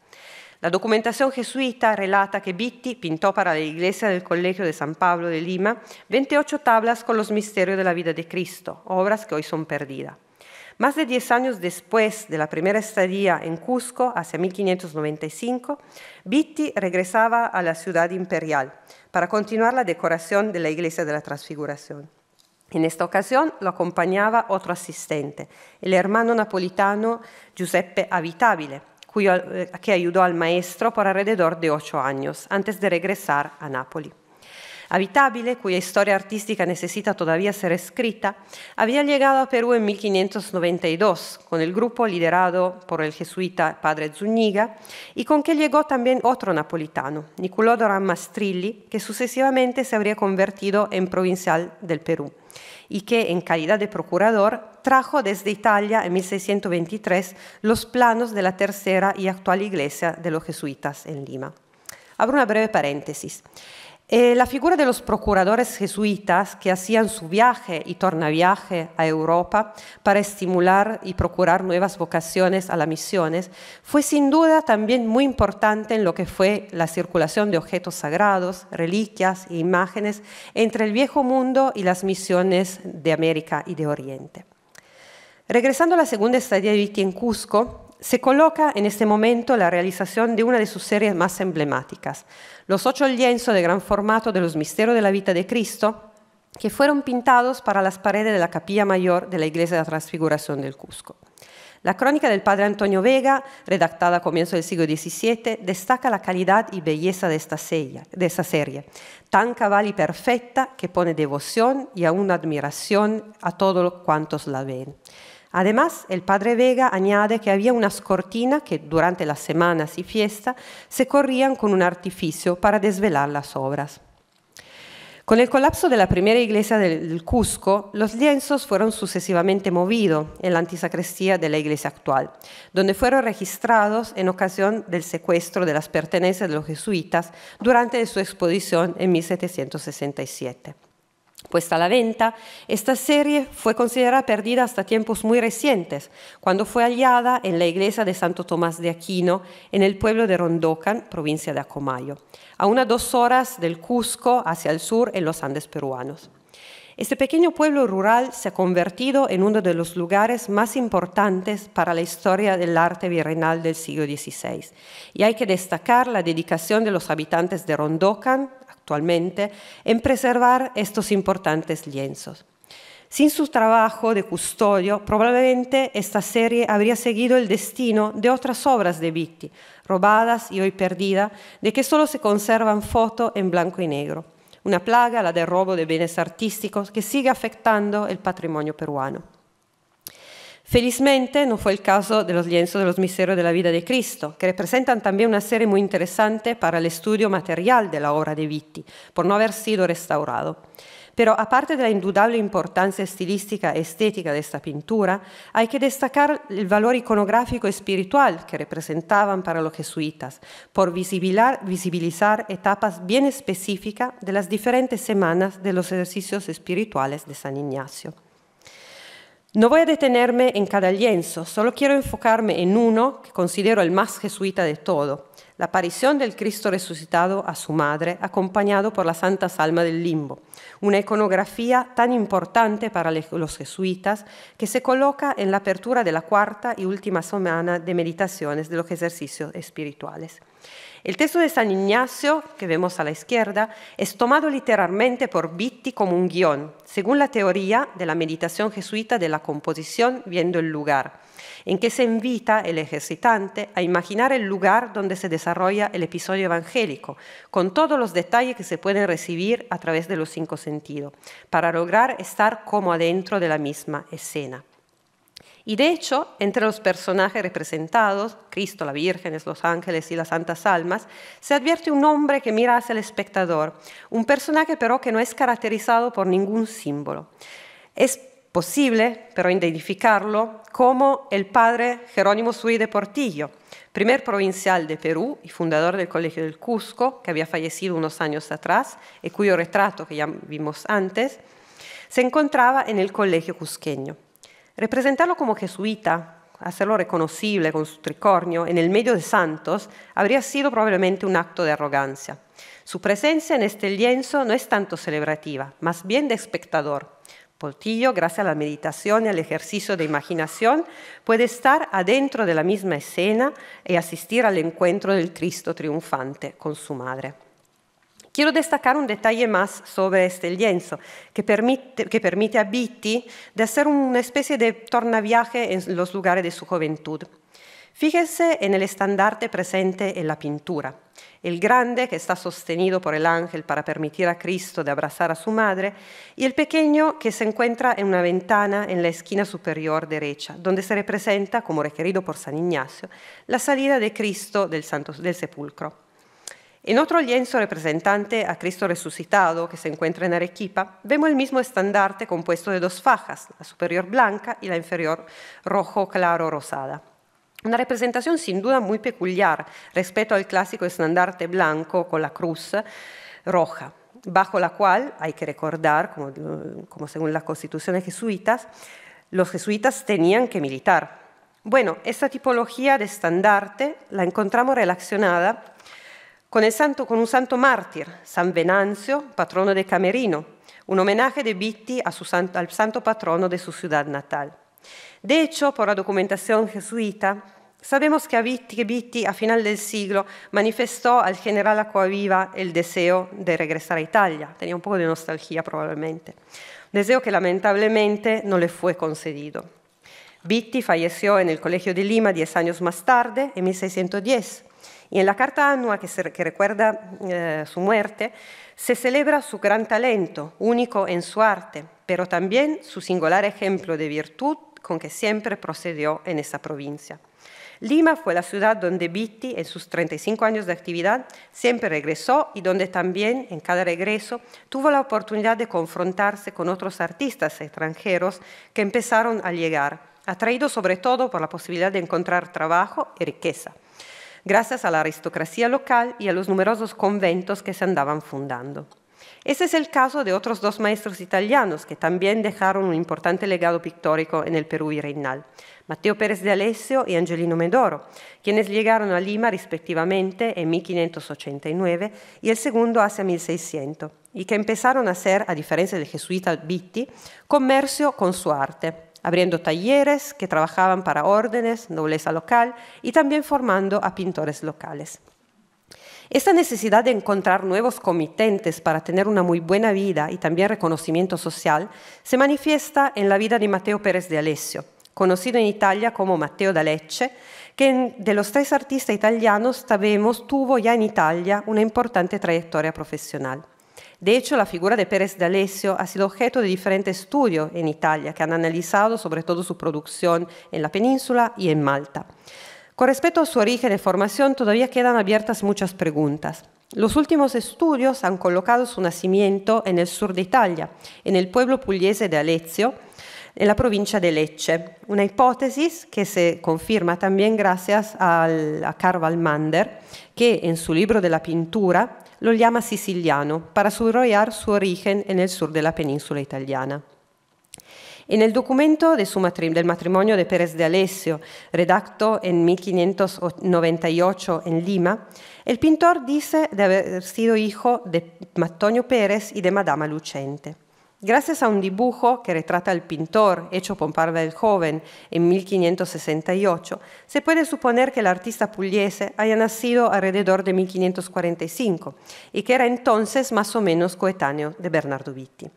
La documentación jesuita relata que Bitti pintó para la iglesia del Colegio de San Pablo de Lima 28 tablas con los misterios de la vida de Cristo, obras que hoy son perdidas. Más de 10 años después de la primera estadía en Cusco, hacia 1595, Bitti regresaba a la ciudad imperial para continuar la decoración de la iglesia de la Transfiguración. En esta ocasión lo acompañaba otro asistente, el hermano napolitano Giuseppe Avitabile, cui, eh, che aiutò al maestro por alrededor de ocho años, antes de regresar a Napoli. Habitable, cuya historia artística necesita todavía ser escrita, había llegado a Perú en 1592 con el grupo liderado por el jesuita padre Zúñiga y con que llegó también otro napolitano, Nicolò Doran Mastrilli, que sucesivamente se habría convertido en provincial del Perú. y que en calidad de procurador trajo desde Italia en 1623 los planos de la tercera y actual iglesia de los jesuitas en Lima. Abro una breve paréntesis. Eh, la figura de los procuradores jesuitas que hacían su viaje y tornaviaje a Europa para estimular y procurar nuevas vocaciones a las misiones fue sin duda también muy importante en lo que fue la circulación de objetos sagrados, reliquias e imágenes entre el viejo mundo y las misiones de América y de Oriente. Regresando a la segunda estadía de Viti en Cusco, se coloca en este momento la realización de una de sus series más emblemáticas, los ocho lienzos de gran formato de los misterios de la vida de Cristo, que fueron pintados para las paredes de la capilla mayor de la iglesia de la Transfiguración del Cusco. La crónica del padre Antonio Vega, redactada a comienzos del siglo XVII, destaca la calidad y belleza de esta, serie, tan cabal y perfecta que pone devoción y aún admiración a todos cuantos la ven. Además, el padre Vega añade que había unas cortinas que durante las semanas y fiesta se corrían con un artificio para desvelar las obras. Con el colapso de la primera iglesia del Cusco, los lienzos fueron sucesivamente movidos en la antisacristía de la iglesia actual, donde fueron registrados en ocasión del secuestro de las pertenencias de los jesuitas durante su exposición en 1767 puesta a la venta, esta serie fue considerada perdida hasta tiempos muy recientes, cuando fue hallada en la iglesia de Santo Tomás de Aquino, en el pueblo de Rondocan, provincia de Acomayo, a unas dos horas del Cusco, hacia el sur, en los Andes peruanos. Este pequeño pueblo rural se ha convertido en uno de los lugares más importantes para la historia del arte virreinal del siglo XVI. Y hay que destacar la dedicación de los habitantes de Rondocan, actualmente, en preservar estos importantes lienzos. Sin su trabajo de custodio, probablemente esta serie habría seguido el destino de otras obras de Vitti, robadas y hoy perdidas, de que solo se conservan fotos en blanco y negro. una plaga, la del robo del bienes artístico, que sigue afectando el patrimonio peruano. Felizmente no fue el caso de los lienzos de los misterios de la vida de Cristo, que representan también una serie muy interesante para el estudio material de la obra de Vitti, por no haber sido restaurado. Pero aparte de la indudable importancia estilística y e estética de esta pintura, hay que destacar el valor iconográfico y espiritual que representaban para los jesuitas, por visibilizar etapas bien específicas de las diferentes semanas de los ejercicios espirituales de San Ignacio. No voy a detenerme en cada lienzo, solo quiero enfocarme en uno que considero el más jesuita de todo, la aparición del Cristo resucitado a su madre, acompañado por la Santa Salma del Limbo, una iconografía tan importante para los jesuitas que se coloca en la apertura de la cuarta y última semana de meditaciones de los ejercicios espirituales. El texto de San Ignacio, que vemos a la izquierda, es tomado literalmente por Bitti como un guión, según la teoría de la meditación jesuita de la composición viendo el lugar, en que se invita al ejercitante a imaginar el lugar donde se desarrolla el episodio evangélico, con todos los detalles que se pueden recibir a través de los cinco sentidos, para lograr estar como adentro de la misma escena. Y de hecho, entre los personajes representados, Cristo, la Virgen, los ángeles y las santas almas, se advierte un hombre que mira hacia el espectador, un personaje pero que no es caracterizado por ningún símbolo. Es posible, pero identificarlo, como el padre Jerónimo Suí de Portillo, primer provincial de Perú y fundador del Colegio del Cusco, que había fallecido unos años atrás y cuyo retrato que ya vimos antes, se encontraba en el Colegio Cusqueño. Representarlo como jesuita, hacerlo reconocible con su tricornio en el medio de santos, habría sido probablemente un acto de arrogancia. Su presencia en este lienzo no es tanto celebrativa, más bien de espectador. Poltillo, gracias a la meditación y al ejercicio de imaginación, puede estar adentro de la misma escena y asistir al encuentro del Cristo triunfante con su madre. Quiero destacar un detalle más sobre este lienzo, que permite, a Bitti de hacer una especie de tornaviaje en los lugares de su juventud. Fíjense en el estandarte presente en la pintura, el grande que está sostenido por el ángel para permitir a Cristo de abrazar a su madre y el pequeño que se encuentra en una ventana en la esquina superior derecha, donde se representa, como requerido por San Ignacio, la salida de Cristo del, del sepulcro. En otro lienzo representante a Cristo resucitado que se encuentra en Arequipa, vemos el mismo estandarte compuesto de dos fajas, la superior blanca y la inferior rojo claro rosada. Una representación sin duda muy peculiar respecto al clásico estandarte blanco con la cruz roja, bajo la cual, hay que recordar, como, según las constituciones jesuitas, los jesuitas tenían que militar. Bueno, esta tipología de estandarte la encontramos relacionada con, santo, con un santo martir, San Venanzio, patrono de Camerino, un homenaje de Bitti a su al santo patrono de su ciudad natal. De hecho, por la documentación jesuita, sabemos que Bitti, que Bitti a final del siglo manifestó al general Acquaviva el deseo de regresar a Italia. Tenía un poco de nostalgia probablemente. Deseo que lamentablemente no le fue concedido. Bitti falleció en el Colegio de Lima diez años más tarde, en 1610 Y en la carta anua, que, recuerda eh, su muerte, se celebra su gran talento, único en su arte, pero también su singular ejemplo de virtud con que siempre procedió en esa provincia. Lima fue la ciudad donde Bitti en sus 35 años de actividad, siempre regresó y donde también, en cada regreso, tuvo la oportunidad de confrontarse con otros artistas extranjeros que empezaron a llegar, atraídos sobre todo por la posibilidad de encontrar trabajo y riqueza gracias a la aristocracia local y a los numerosos conventos que se andaban fundando. Ese es el caso de otros dos maestros italianos que también dejaron un importante legado pictórico en el Perú y reynal Mateo Pérez de Alessio y Angelino Medoro, quienes llegaron a Lima respectivamente en 1589 y el segundo hacia 1600, y que empezaron a hacer, a diferencia del jesuita Bitti, comercio con su arte, abriendo talleres que trabajaban para órdenes, nobleza local y también formando a pintores locales. Esta necesidad de encontrar nuevos comitentes para tener una muy buena vida y también reconocimiento social se manifiesta en la vida de Mateo Pérez de Alessio, conocido en Italia como Matteo da Lecce, que de los tres artistas italianos sabemos tuvo ya en Italia una importante trayectoria profesional. De hecho, la figura de Pérez alessio ha sido objeto de diferentes estudios en Italia que han analizado sobre todo su producción en la península y en Malta. Con respecto a su origen y formación, todavía quedan abiertas muchas preguntas. Los últimos estudios han colocado su nacimiento en el sur de Italia, en el pueblo pugliese de Alezio, en la provincia de Lecce, una hipótesis que se confirma también gracias a carval Mander, que en su libro de la pintura lo llama siciliano para subrayar su origen en el sur de la península italiana. En el documento de su matrim del matrimonio de Pérez de Alessio, redatto en 1598 en Lima, el pintor dice de haber sido hijo de Mattonio Pérez y de Madama Lucente. Gracias a un dibujo que retrata al pintor, hecho por Parva el Joven en 1568, se puede suponer que el artista pugliese haya nacido alrededor de 1545 y que era entonces más o menos coetáneo de Bernardo Vitti.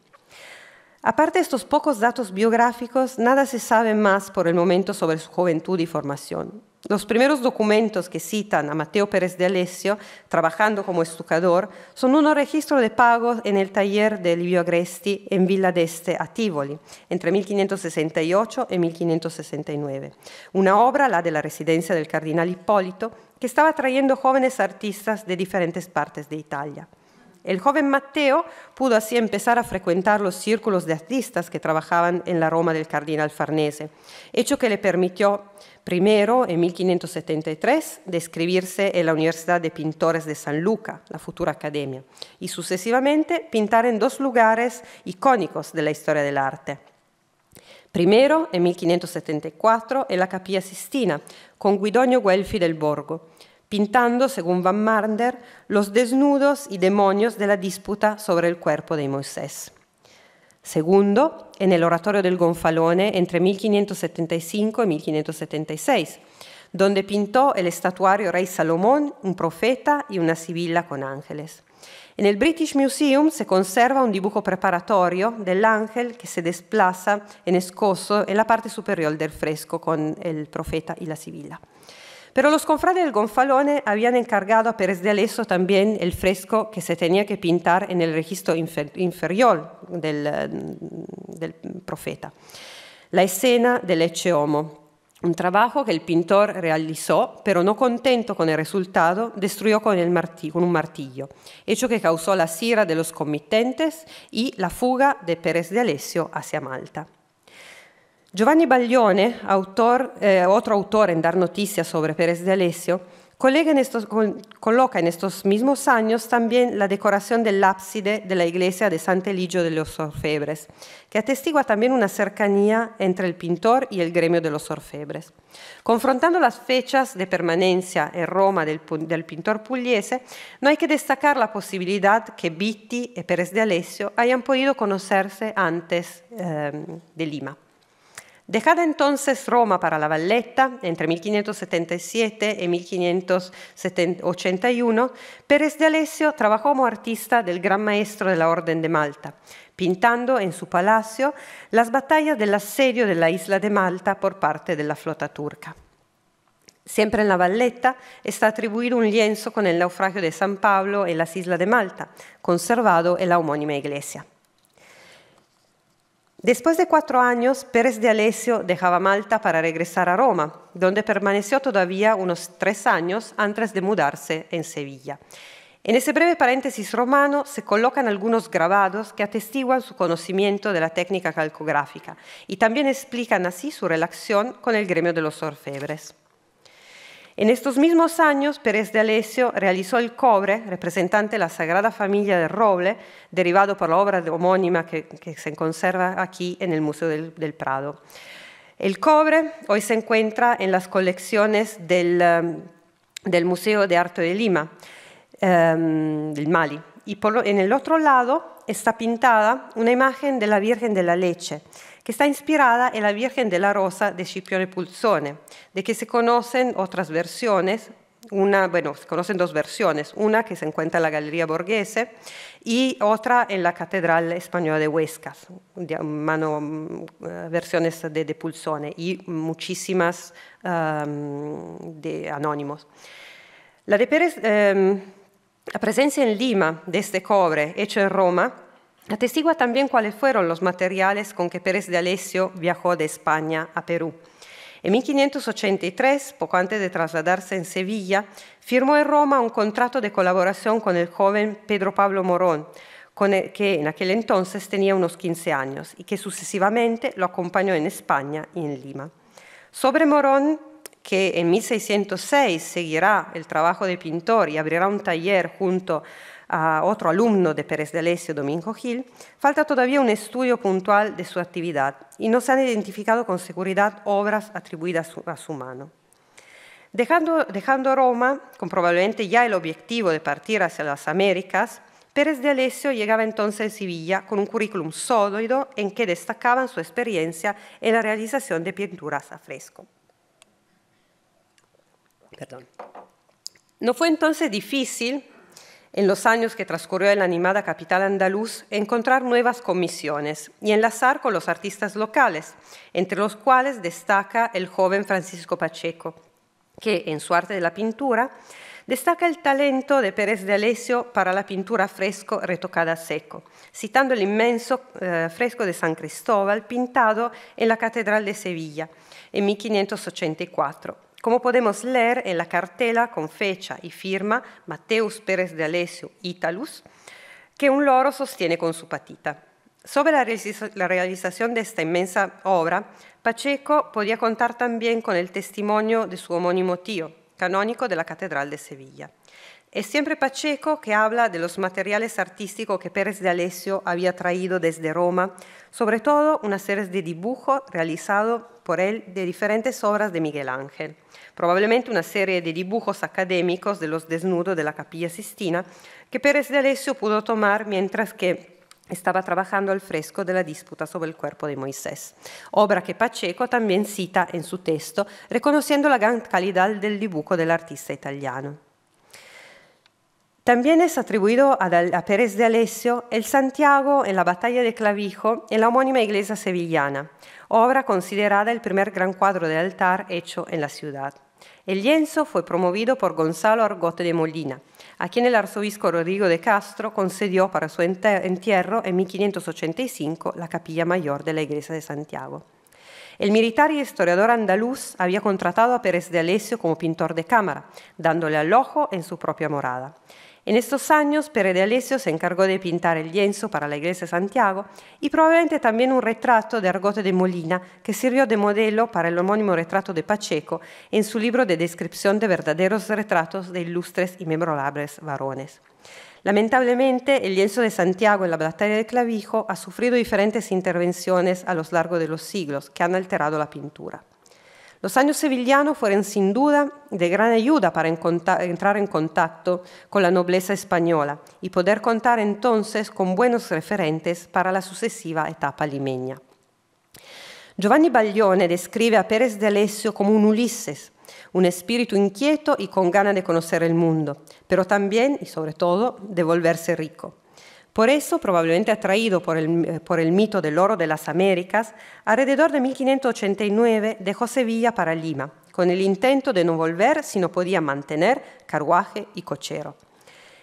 Aparte de estos pocos datos biográficos, nada se sabe más por el momento sobre su juventud y formación. Los primeros documentos que citan a Mateo Pérez de Alessio, trabajando como estucador, son unos registros de pagos en el taller de Livio Agresti en Villa d'Este a Tivoli, entre 1568 y 1569. Una obra, la de la residencia del cardenal Hipólito, que estaba trayendo jóvenes artistas de diferentes partes de Italia. El joven Matteo pudo así empezar a frecuentar los círculos de artistas que trabajaban en la Roma del cardinal Farnese, hecho que le permitió primero, en 1573, describirse en la Universidad de Pintores de San Luca, la futura academia, y sucesivamente pintar en dos lugares icónicos de la historia del arte. Primero, en 1574, en la Capilla Sistina, con Guidonio Guelfi del Borgo, pintando, según Van Marder, los desnudos y demonios de la disputa sobre el cuerpo de Moisés. Segundo, en el Oratorio del Gonfalone entre 1575 y 1576, donde pintó el estatuario Rey Salomón, un profeta y una sibilla con ángeles. En el British Museum se conserva un dibujo preparatorio del ángel que se desplaza en escoso en la parte superior del fresco con el profeta y la sibilla Pero los confrades del Gonfalone habían encargado a Pérez de Aleso también el fresco que se tenía que pintar en el registro infer inferior del, del, profeta, la escena del Ecce Homo. Un trabajo que el pintor realizó, pero no contento con el resultado, destruyó con, el martillo, con un martillo, hecho que causó la sira de los comitentes y la fuga de Pérez de Alessio hacia Malta. Giovanni Baglione, autor, eh, otro autor in dar noticias sobre Pérez de Alessio, en estos, coloca en estos mismos años también la decorazione del ábside de iglesia de San Eligio de los Orfebres, che atestigua también una cercanía entre il pintor e il gremio de los orfebres. Confrontando las fechas de permanencia en Roma del, del pintor pugliese, no hay que destacar la posibilidad que Bitti e Pérez de Alessio hayan podido conocerse antes eh, de Lima. Dejada entonces Roma para la Valletta, entre 1577 y 1581, Pérez de Alessio trabajó como artista del gran maestro de la Orden de Malta, pintando en su palacio las batallas del asedio de la isla de Malta por parte de la flota turca. Siempre en la Valletta está atribuido un lienzo con el naufragio de San Pablo en las islas de Malta, conservado en la homónima iglesia. Después de cuatro años, Pérez de Alessio dejaba Malta para regresar a Roma, donde permaneció todavía unos tres años antes de mudarse en Sevilla. En ese breve paréntesis romano se colocan algunos grabados que atestiguan su conocimiento de la técnica calcográfica y también explican así su relación con el gremio de los orfebres. En estos mismos años, Pérez de Alesio realizó el cobre, representante de la Sagrada Familia de Roble, derivado por la obra homónima que, se conserva aquí en el Museo del, Prado. El cobre hoy se encuentra en las colecciones del, um, Museo de Arte de Lima, um, del Mali. Y en el otro lado está pintada una imagen de la Virgen de la Leche que está inspirada en la Virgen de la Rosa de Scipione Pulzone, de que se conocen otras versiones, una, bueno, se conocen dos versiones, una que se encuentra en la Galería Borghese y otra en la Catedral Española de Huescas, mano, mm, versiones de, de y muchísimas de anónimos. La de em, la presencia en Lima de este cobre hecho en Roma, Atestigua también cuáles fueron los materiales con que Pérez de Alessio viajó de España a Perú. En 1583, poco antes de trasladarse en Sevilla, firmó en Roma un contrato de colaboración con el joven Pedro Pablo Morón, que en aquel entonces tenía unos 15 años y que sucesivamente lo acompañó en España y en Lima. Sobre Morón, que en 1606 seguirá el trabajo de pintor y abrirá un taller junto a a otro alumno de Pérez de Alessio, Domingo Gil, falta todavía un estudio puntual de su actividad y no se han identificado con seguridad obras atribuidas a su mano. Dejando, dejando Roma, con probablemente ya el objetivo de partir hacia las Américas, Pérez de Alessio llegaba entonces a Sevilla con un currículum sólido en que destacaban su experiencia en la realización de pinturas a fresco. Perdón. No fue entonces difícil en los años que transcurrió en la animada capital andaluz, encontrar nuevas comisiones y enlazar con los artistas locales, entre los cuales destaca el joven Francisco Pacheco, que en su arte de la pintura destaca el talento de Pérez de Alessio para la pintura fresco retocada a seco, citando el inmenso eh, fresco de San Cristóbal pintado en la Catedral de Sevilla en 1584 Como podemos leer en la cartela con fecha y firma Mateus Pérez de Alessio Italus, que un loro sostiene con su patita. Sobre la realización de esta inmensa obra, Pacheco podía contar también con el testimonio de su homónimo tío, canónico de la Catedral de Sevilla. Es siempre Pacheco que habla de los materiales artísticos que Pérez de Alessio había traído desde Roma, sobre todo una serie de dibujos realizados por él de diferentes obras de Miguel Ángel, probablemente una serie de dibujos académicos de los desnudos de la capilla Sistina que Pérez de Alessio pudo tomar mientras que estaba trabajando al fresco de la disputa sobre el cuerpo de Moisés, obra que Pacheco también cita en su texto, reconociendo la gran calidad del dibujo del artista italiano. También es atribuido a, Pérez de Alessio el Santiago en la batalla de Clavijo en la homónima iglesia sevillana, obra considerada el primer gran cuadro de altar hecho en la ciudad. El lienzo fue promovido por Gonzalo Argote de Molina, a quien el arzobispo Rodrigo de Castro concedió para su entierro en 1585 la capilla mayor de la iglesia de Santiago. El militar y historiador andaluz había contratado a Pérez de Alessio como pintor de cámara, dándole alojo en su propia morada. En estos años, de Alessio se encargó de pintar el lienzo para la iglesia de Santiago y probablemente también un retrato de Argote de Molina que sirvió de modelo para el homónimo retrato de Pacheco en su libro de descripción de verdaderos retratos de ilustres y memorables varones. Lamentablemente, el lienzo de Santiago en la batalla de Clavijo ha sufrido diferentes intervenciones a lo largo de los siglos que han alterado la pintura. Los años sevillanos fueron sin duda de gran ayuda para entrar en contacto con la nobleza española y poder contar entonces con buenos referentes para la sucesiva etapa limeña. Giovanni Baglione describe a Pérez de Alessio como un Ulises, un espíritu inquieto y con gana de conocer el mundo, pero también y sobre todo de volverse rico. Por eso, probablemente atraído eh, por el, mito del oro de las Américas, alrededor de 1589 dejó Sevilla para Lima, con el intento de no volver si no podía mantener carruaje y cochero.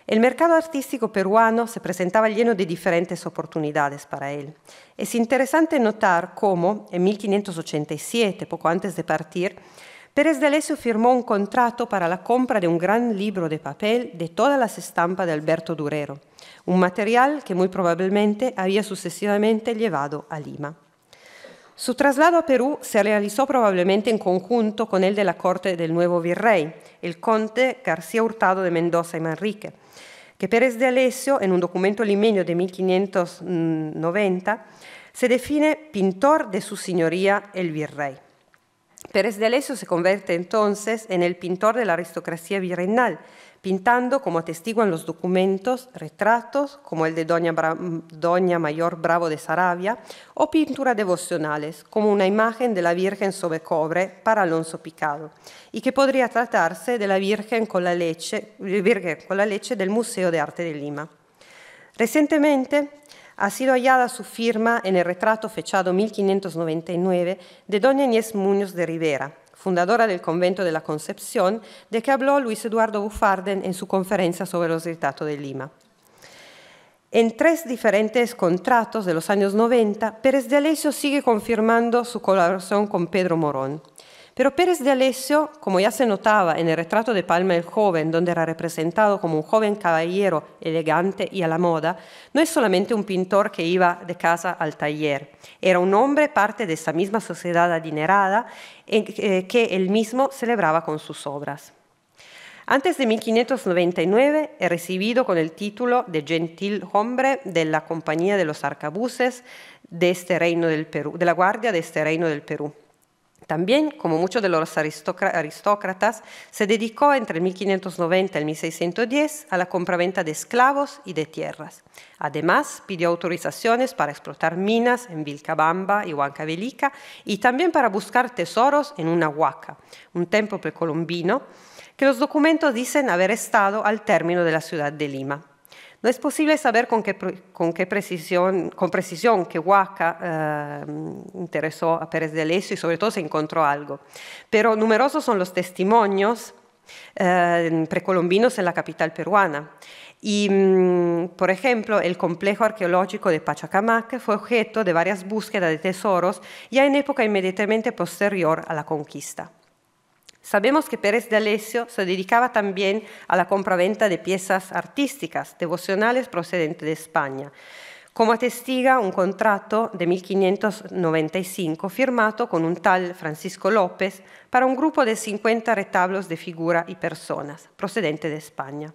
El mercado artístico peruano se presentaba lleno de diferentes oportunidades para él. Es interesante notar cómo, en 1587, poco antes de partir, Pérez de Alessio firmó un contrato para la compra de un gran libro de papel de todas las estampas de Alberto Durero un material que muy probablemente había sucesivamente llevado a Lima. Su traslado a Perú se realizó probablemente en conjunto con el de la corte del nuevo virrey, el conde García Hurtado de Mendoza y Manrique, que Pérez de Alessio, en un documento limeño de 1590, se define pintor de su señoría el virrey. Pérez de Alessio se convierte entonces en el pintor de la aristocracia virreinal, pintando, como atestiguan los documentos, retratos, como el de Doña, Mayor Bravo de Saravia o pinturas devocionales, como una imagen de la Virgen sobre cobre para Alonso Picado, y que podría tratarse de la Virgen con la leche, Virgen con la leche del Museo de Arte de Lima. Recientemente ha sido hallada su firma en el retrato fechado 1599 de Doña Inés Muñoz de Rivera, fundadora del convento de la Concepción, de que habló Luis Eduardo Buffarden en su conferencia sobre los resultados de Lima. En tres diferentes contratos de los años 90, Pérez de Alessio sigue confirmando su colaboración con Pedro Morón. Pero Pérez de Alessio, como ya se notaba en el retrato de Palma el Joven, donde era representado como un joven caballero elegante y a la moda, no es solamente un pintor que iba de casa al taller, era un hombre parte de esa misma sociedad adinerada eh, que él mismo celebraba con sus obras. Antes de 1599 he recibido con el título de gentil hombre de la Compañía de los Arcabuces de, este reino del Perú, de la Guardia de este Reino del Perú. También, como muchos de los aristócratas, se dedicó entre 1590 y 1610 a la compraventa de esclavos y de tierras. Además, pidió autorizaciones para explotar minas en Vilcabamba y Huancavelica y también para buscar tesoros en una huaca, un templo precolombino, que los documentos dicen haber estado al término de la ciudad de Lima. No es posible saber con qué, con precisión, que Huaca eh, interesó a Pérez de Leso y sobre todo se encontró algo. Pero numerosos son los testimonios eh, precolombinos en la capital peruana. Y, mm, por ejemplo, el complejo arqueológico de Pachacamac fue objeto de varias búsquedas de tesoros ya en época inmediatamente posterior a la conquista. Sabemos que Pérez de Alessio se dedicaba también a la compraventa de piezas artísticas devocionales procedentes de España, como atestiga un contrato de 1595 firmado con un tal Francisco López para un grupo de 50 retablos de figura y personas procedentes de España.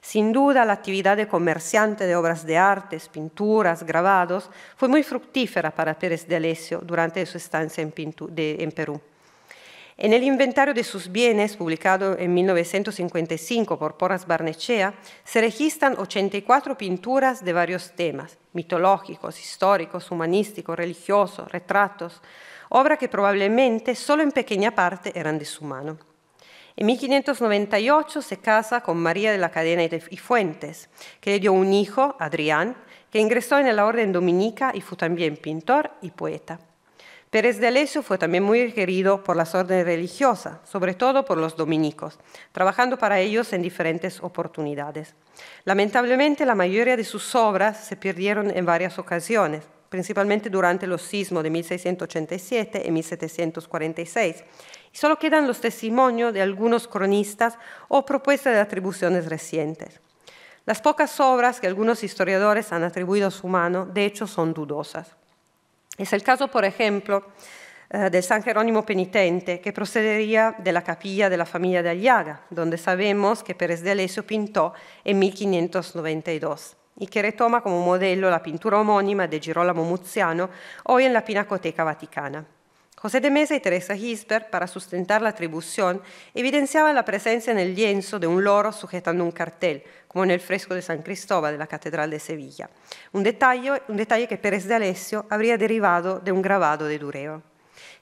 Sin duda, la actividad de comerciante de obras de arte, pinturas, grabados fue muy fructífera para Pérez de Alessio durante su estancia en, Perú. En el inventario de sus bienes, publicado en 1955 por Porras Barnechea, se registran 84 pinturas de varios temas, mitológicos, históricos, humanísticos, religiosos, retratos, obra que probablemente solo en pequeña parte eran de su mano. En 1598 se casa con María de la Cadena y Fuentes, que le dio un hijo, Adrián, que ingresó en la Orden Dominica y fue también pintor y poeta. Pérez de Alesio fue también muy querido por las órdenes religiosas, sobre todo por los dominicos, trabajando para ellos en diferentes oportunidades. Lamentablemente, la mayoría de sus obras se perdieron en varias ocasiones, principalmente durante los sismos de 1687 y 1746, y solo quedan los testimonios de algunos cronistas o propuestas de atribuciones recientes. Las pocas obras que algunos historiadores han atribuido a su mano, de hecho, son dudosas. Es el caso, por ejemplo, eh, del San Jerónimo Penitente, que procedería de la capilla de la familia de Aliaga, donde sabemos que Pérez de Alessio pintó en 1592 y que retoma como modelo la pintura homónima de Girolamo Muziano hoy en la Pinacoteca Vaticana. José de Mesa y Teresa Gisbert, para sustentar la atribución, evidenciaban la presencia en el lienzo de un loro sujetando un cartel, como en el fresco de San Cristóbal de la Catedral de Sevilla. Un detalle, que Pérez de Alessio habría derivado de un grabado de Dureo.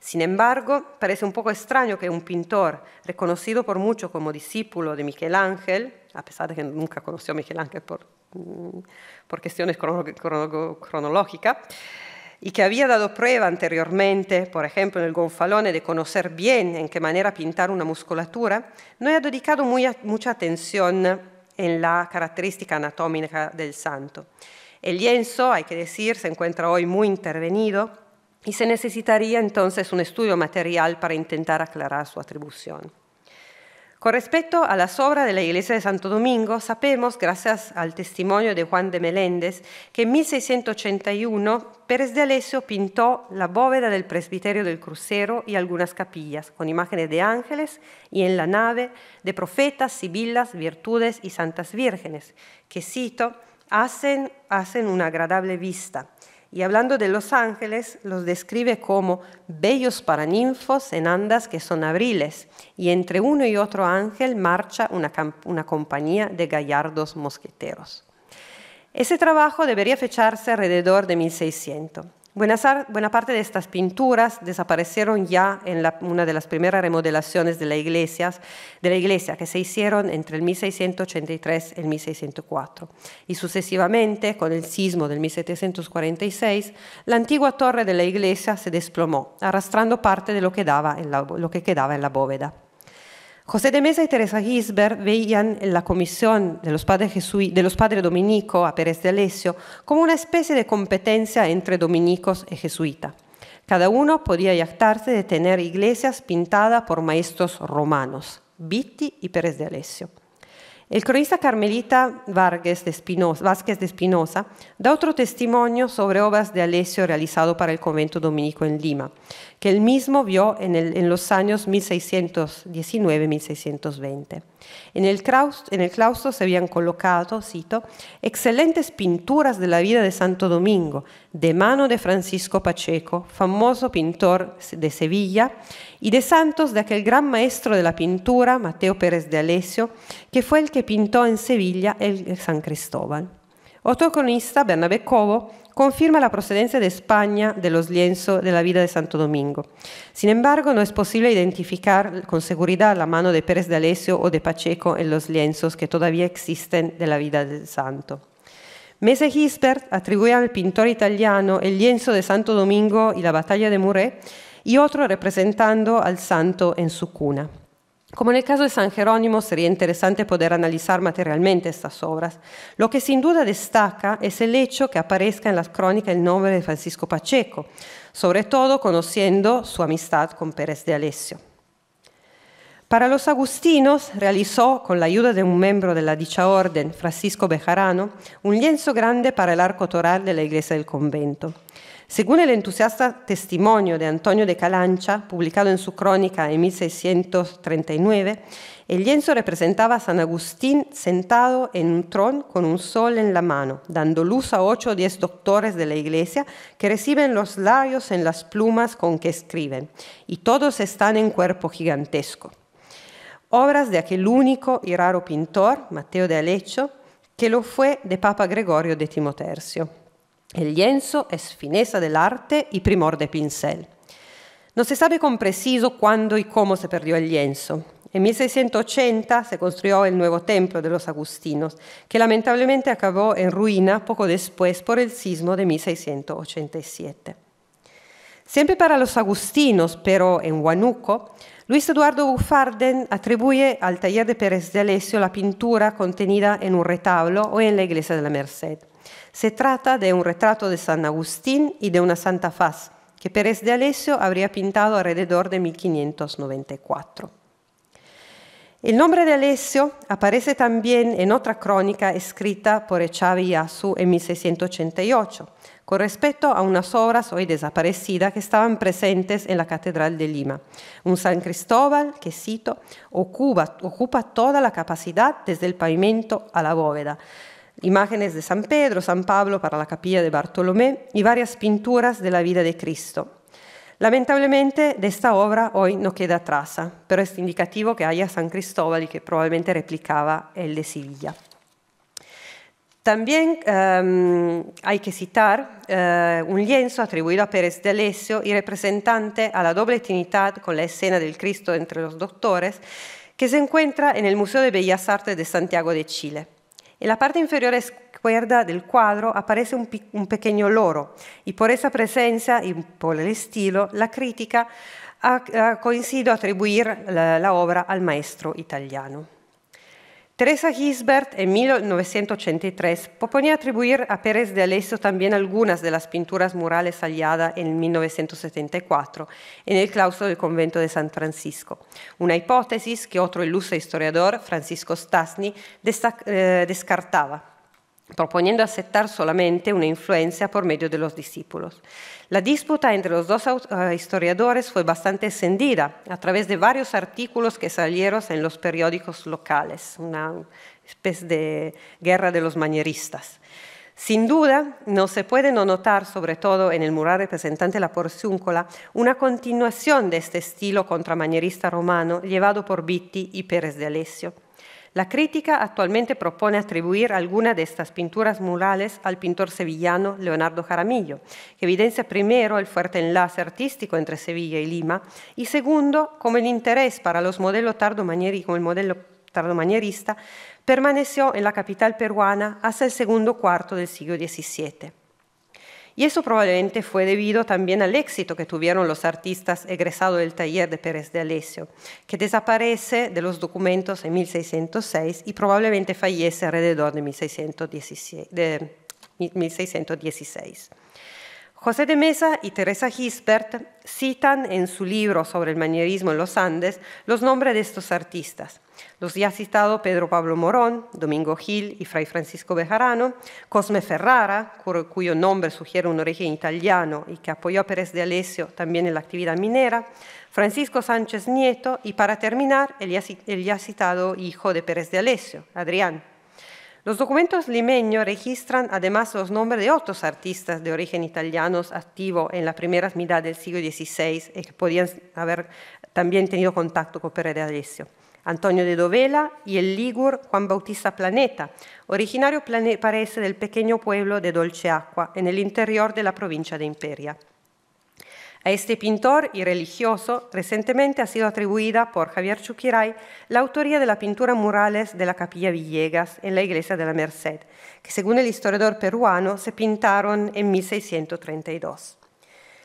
Sin embargo, parece un poco extraño que un pintor reconocido por mucho como discípulo de Miguel Ángel, a pesar de que nunca conoció a Miguel Ángel por, mm, por cuestiones cronológicas, y que había dado prueba anteriormente, por ejemplo en el Gonfalone, de conocer bien en qué manera pintar una musculatura, no ha dedicado mucha atención en la característica anatómica del santo. El lienzo, hay que decir, se encuentra hoy muy intervenido y se necesitaría entonces un estudio material para intentar aclarar su atribución. Con respecto a las obras de la iglesia de Santo Domingo, sabemos, gracias al testimonio de Juan de Meléndez, que en 1681 Pérez de Alessio pintó la bóveda del presbiterio del crucero y algunas capillas, con imágenes de ángeles y en la nave de profetas, sibilas, virtudes y santas vírgenes, que, cito, hacen, hacen una agradable vista y hablando de los ángeles, los describe como bellos paraninfos en andas que son abriles, y entre uno y otro ángel marcha una, compañía de gallardos mosqueteros. Ese trabajo debería fecharse alrededor de 1600 buena parte de estas pinturas desaparecieron ya en una de las primeras remodelaciones de la, iglesia, que se hicieron entre el 1683 y el 1604. Y sucesivamente, con el sismo del 1746, la antigua torre de la iglesia se desplomó, arrastrando parte de lo que quedaba en la bóveda. José de Mesa y Teresa Gisbert veían la comisión de los padres, jesuí, de los padres a Pérez de Alessio como una especie de competencia entre dominicos y jesuitas. Cada uno podía yactarse de tener iglesias pintadas por maestros romanos, Vitti y Pérez de Alessio. El cronista carmelita Vargas de Vázquez de Espinosa da otro testimonio sobre obras de Alessio realizado para el convento dominico en Lima, que él mismo vio en los años 1619-1620. En el, claustro, se habían colocado, cito, excelentes pinturas de la vida de Santo Domingo, de mano de Francisco Pacheco, famoso pintor de Sevilla, y de santos de aquel gran maestro de la pintura, Mateo Pérez de Alessio, que fue el que pintó en Sevilla el San Cristóbal. Otro cronista, Bernabé Cobo, confirma la procedencia de España de los lienzos de la vida de Santo Domingo. Sin embargo, no es posible identificar con seguridad la mano de Pérez de Alessio o de Pacheco en los lienzos que todavía existen de la vida del santo. Mese Gisbert atribuye al pintor italiano el lienzo de Santo Domingo y la batalla de Muré y otro representando al santo en su cuna. Come nel caso di San Jerónimo, sarebbe interessante poter analizzare materialmente estas obras. Lo che sin duda destaca è il hecho che aparezca en las crónicas el nombre de Francisco Pacheco, soprattutto todo conociendo su amistad con Pérez de Alessio. Para los agustinos realizó, con la ayuda de un membro della dicha orden, Francisco Bejarano, un lienzo grande para el arco toral de la iglesia del convento. Según el entusiasta testimonio de Antonio de Calancha, publicado en su crónica en 1639, el lienzo representaba a San Agustín sentado en un tron con un sol en la mano, dando luz a ocho o diez doctores de la iglesia que reciben los labios en las plumas con que escriben, y todos están en cuerpo gigantesco. Obras de aquel único y raro pintor, Mateo de Alecho, que lo fue de Papa Gregorio de Timotercio. El lienzo es fineza del arte y primor de pincel. Non si sa con preciso quando e come se perdió il lienzo. En 1680 se construyó el nuevo templo de los agustinos, que lamentablemente acabó en ruina poco después por el sismo de 1687. Siempre para los agustinos, pero en Huánuco, Luis Eduardo Bufarden atribuye al taller de Pérez de Alessio la pintura contenida en un retablo o en la iglesia de la Merced. Se trata de un retrato de San Agustín y de una Santa Faz, que Pérez de Alessio habría pintado alrededor de 1594. El nombre de Alessio aparece también en otra crónica escrita por Echave Yasu en 1688, con respecto a unas obras hoy desaparecidas que estaban presentes en la Catedral de Lima. Un San Cristóbal, que cito, ocupa toda la capacidad desde el pavimento a la bóveda, imágenes de San Pedro, San Pablo para la capilla de Bartolomé y varias pinturas de la vida de Cristo. Lamentablemente de esta obra hoy no queda traza, pero es indicativo que haya San Cristóbal que probablemente replicaba el de Sevilla. También em, hay que citar eh, un lienzo atribuido a Pérez de Alessio y representante a la doble trinidad con la escena del Cristo entre los doctores, que se encuentra en el Museo de Bellas Artes de Santiago de Chile. En la parte inferiore izquierda del quadro aparece un, un pequeño loro y por esa presencia y por el la critica ha, ha coincidido atribuir la, la obra al maestro italiano. Teresa Gisbert, en 1983, proponía atribuir a Pérez de Alesso también algunas de las pinturas murales halladas en 1974 en el claustro del convento de San Francisco, una hipótesis que otro ilustre historiador, Francisco Stasny, eh, descartaba proponiendo aceptar solamente una influencia por medio de los discípulos. La disputa entre los dos eh, historiadores fue bastante encendida a través de varios artículos que salieron en los periódicos locales, una especie de guerra de los manieristas. Sin duda, no se puede no notar, sobre todo en el mural representante la Porciúncola, una continuación de este estilo contramanierista romano llevado por Bitti y Pérez de Alessio. La crítica actualmente propone atribuir algunas de estas pinturas murales al pintor sevillano Leonardo Jaramillo, que evidencia primero el fuerte enlace artístico entre Sevilla y Lima y segundo como el interés para los modelos tardomanieri el modelo tardomanierista permaneció en la capital peruana hasta el segundo cuarto del siglo XVII. Y eso probablemente fue debido también al éxito que tuvieron los artistas egresados del taller de Pérez de Alessio, que desaparece de los documentos en 1606 y probablemente fallece alrededor de De 1616. José de Mesa y Teresa Gisbert citan en su libro sobre el manierismo en los Andes los nombres de estos artistas. Los ya citados Pedro Pablo Morón, Domingo Gil y Fray Francisco Bejarano, Cosme Ferrara, cuyo nombre sugiere un origen italiano y que apoyó a Pérez de Alessio también en la actividad minera, Francisco Sánchez Nieto y para terminar el ya, citado hijo de Pérez de Alessio, Adrián. Los documentos limeños registran además los nombres de otros artistas de origen italiano activos en la primera mitad del siglo XVI y eh, que podían haber también tenido contacto con Pere de Alessio. Antonio de Dovela y el ligur Juan Bautista Planeta, originario parece del pequeño pueblo de Dolceacqua, en el interior de la provincia de Imperia. A este pintor y religioso recientemente ha sido atribuida por Javier Chuquiray la autoría de la pintura murales de la capilla Villegas en la iglesia de la Merced, que según el historiador peruano se pintaron en 1632.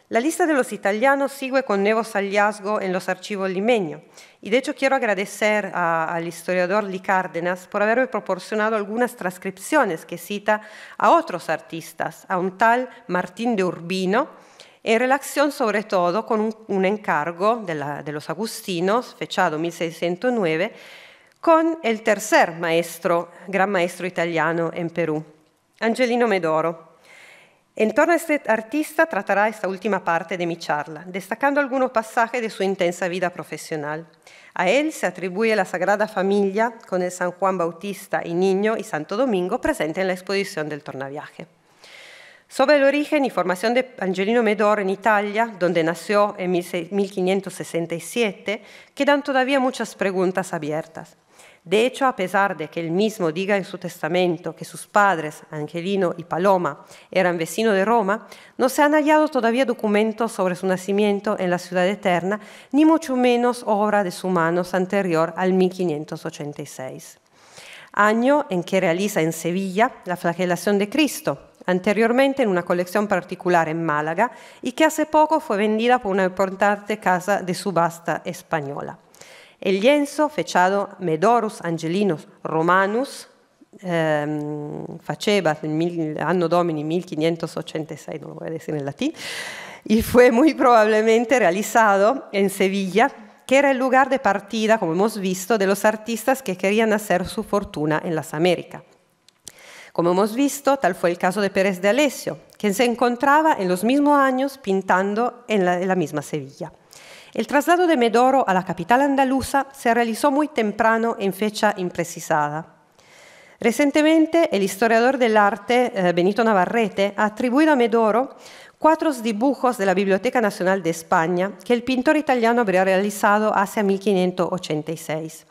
La lista de los italianos sigue con nuevos hallazgos en los archivos limeños y de hecho quiero agradecer al historiador Licárdenas por haberme proporcionado algunas transcripciones que cita a otros artistas, a un tal Martín de Urbino, en relación sobre todo con un, un encargo de, la, de, los agustinos, fechado 1609, con el tercer maestro, gran maestro italiano en Perú, Angelino Medoro. En torno a este artista tratará esta última parte de mi charla, destacando algunos pasajes de su intensa vida profesional. A él se atribuye la Sagrada Familia con el San Juan Bautista y Niño y Santo Domingo presente en la exposición del Tornaviaje. Sobre el origen y formación de Angelino Medor en Italia, donde nació en 1567, quedan todavía muchas preguntas abiertas. De hecho, a pesar de que él mismo diga en su testamento que sus padres, Angelino y Paloma, eran vecinos de Roma, no se han hallado todavía documentos sobre su nacimiento en la ciudad eterna, ni mucho menos obra de su manos anterior al 1586, año en que realiza en Sevilla la flagelación de Cristo Anteriormente, in una colección particolare in Málaga e che hace poco fue vendita por una importante casa di subasta española. Il lienzo, fechado Medorus Angelinus Romanus, ehm, faceva anno domini 1586, non lo voglio dire in latino, e fu molto probabilmente probablemente in Sevilla, che era il lugar di partita, come abbiamo visto, de los artistas que querían hacer su fortuna en las Américas. Como hemos visto, tal fue el caso de Pérez de Alesio, quien se encontraba en los mismos años pintando en la, en la misma Sevilla. El traslado de Medoro a la capital andaluza se realizó muy temprano en fecha imprecisada. Recientemente, el historiador del arte eh, Benito Navarrete ha atribuido a Medoro cuatro dibujos de la Biblioteca Nacional de España que el pintor italiano habría realizado hacia 1586.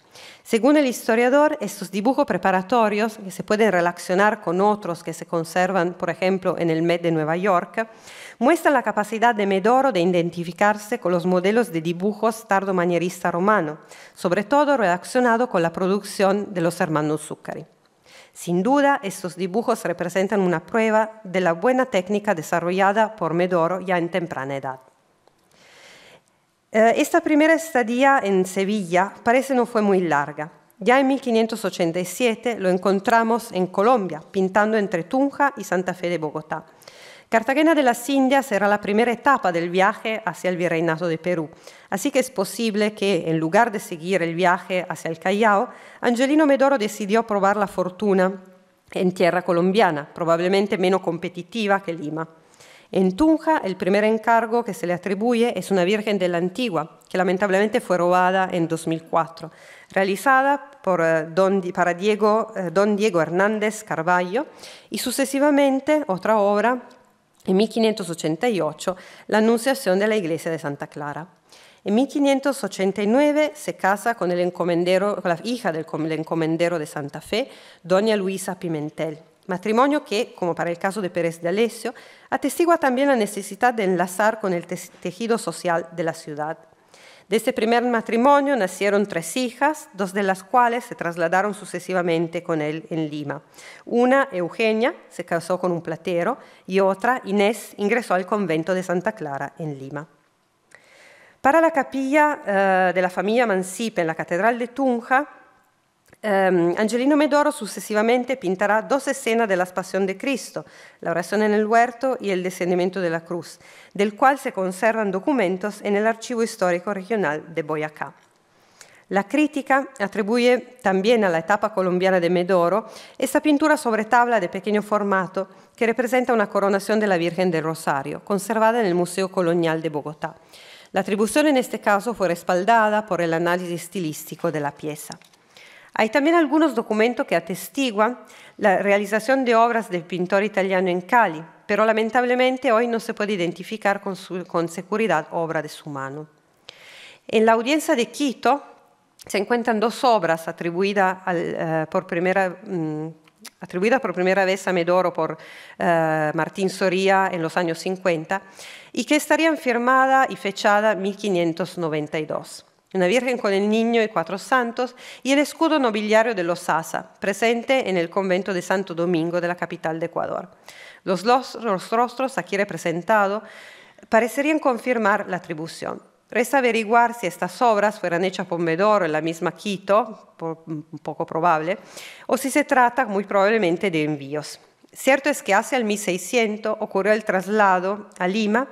Según el historiador, estos dibujos preparatorios, que se pueden relacionar con otros que se conservan, por ejemplo, en el Met de Nueva York, muestran la capacidad de Medoro de identificarse con los modelos de dibujos tardomanierista romano, sobre todo relacionado con la producción de los hermanos Zuccari. Sin duda, estos dibujos representan una prueba de la buena técnica desarrollada por Medoro ya en temprana edad. Eh, esta primera estadía en Sevilla parece no fue muy larga. Ya en 1587 lo encontramos en Colombia, pintando entre Tunja y Santa Fe de Bogotá. Cartagena de las Indias era la primera etapa del viaje hacia el virreinato de Perú, así que es posible que, en lugar de seguir el viaje hacia el Callao, Angelino Medoro decidió probar la fortuna en tierra colombiana, probablemente menos competitiva que Lima. En Tunja, el primer encargo que se le atribuye es una Virgen de la Antigua, que lamentablemente fue robada en 2004, realizada por eh, don, para Diego, eh, don Diego Hernández Carballo y sucesivamente otra obra, en 1588, la Anunciación de la Iglesia de Santa Clara. En 1589 se casa con, el con la hija del encomendero de Santa Fe, doña Luisa Pimentel. Matrimonio que, como para el caso de Pérez de Alessio, atestigua también la necesidad de enlazar con el tejido social de la ciudad. De este primer matrimonio nacieron tres hijas, dos de las cuales se trasladaron sucesivamente con él en Lima. Una, Eugenia, se casó con un platero y otra, Inés, ingresó al convento de Santa Clara en Lima. Para la capilla eh, de la familia Mancipe en la Catedral de Tunja, Um, Angelino Medoro successivamente pintará dos escenas de la Pasión de Cristo, la oración en el huerto y el descendimiento de la cruz, del cual se conservan documentos en el Archivo Histórico Regional de Boyacá. La crítica atribuye también a la etapa colombiana de Medoro esta pintura sobre tabla de pequeño formato que representa una coronación de la Virgen del Rosario, conservada en el Museo Colonial de Bogotá. La atribución en este caso fue respaldada por el análisis estilístico de la pieza. Hay también algunos documentos que atestiguan la realización de obras del pintor italiano en Cali, pero lamentablemente hoy no se puede identificar con, seguridad obra de su mano. En la audiencia de Quito se encuentran dos obras eh, mm, atribuidas, por, primera, vez a Medoro por eh, Martín Soria en los años 50 y que estarían firmada y fechada 1592 una Virgen con el Niño y cuatro santos, y el escudo nobiliario de los Sasa, presente en el convento de Santo Domingo de la capital de Ecuador. Los, rostros aquí representados parecerían confirmar la atribución. Resta averiguar si estas obras fueron hechas por Medoro en la misma Quito, poco probable, o si se trata muy probablemente de envíos. Cierto es que hacia el 1600 ocurrió el traslado a Lima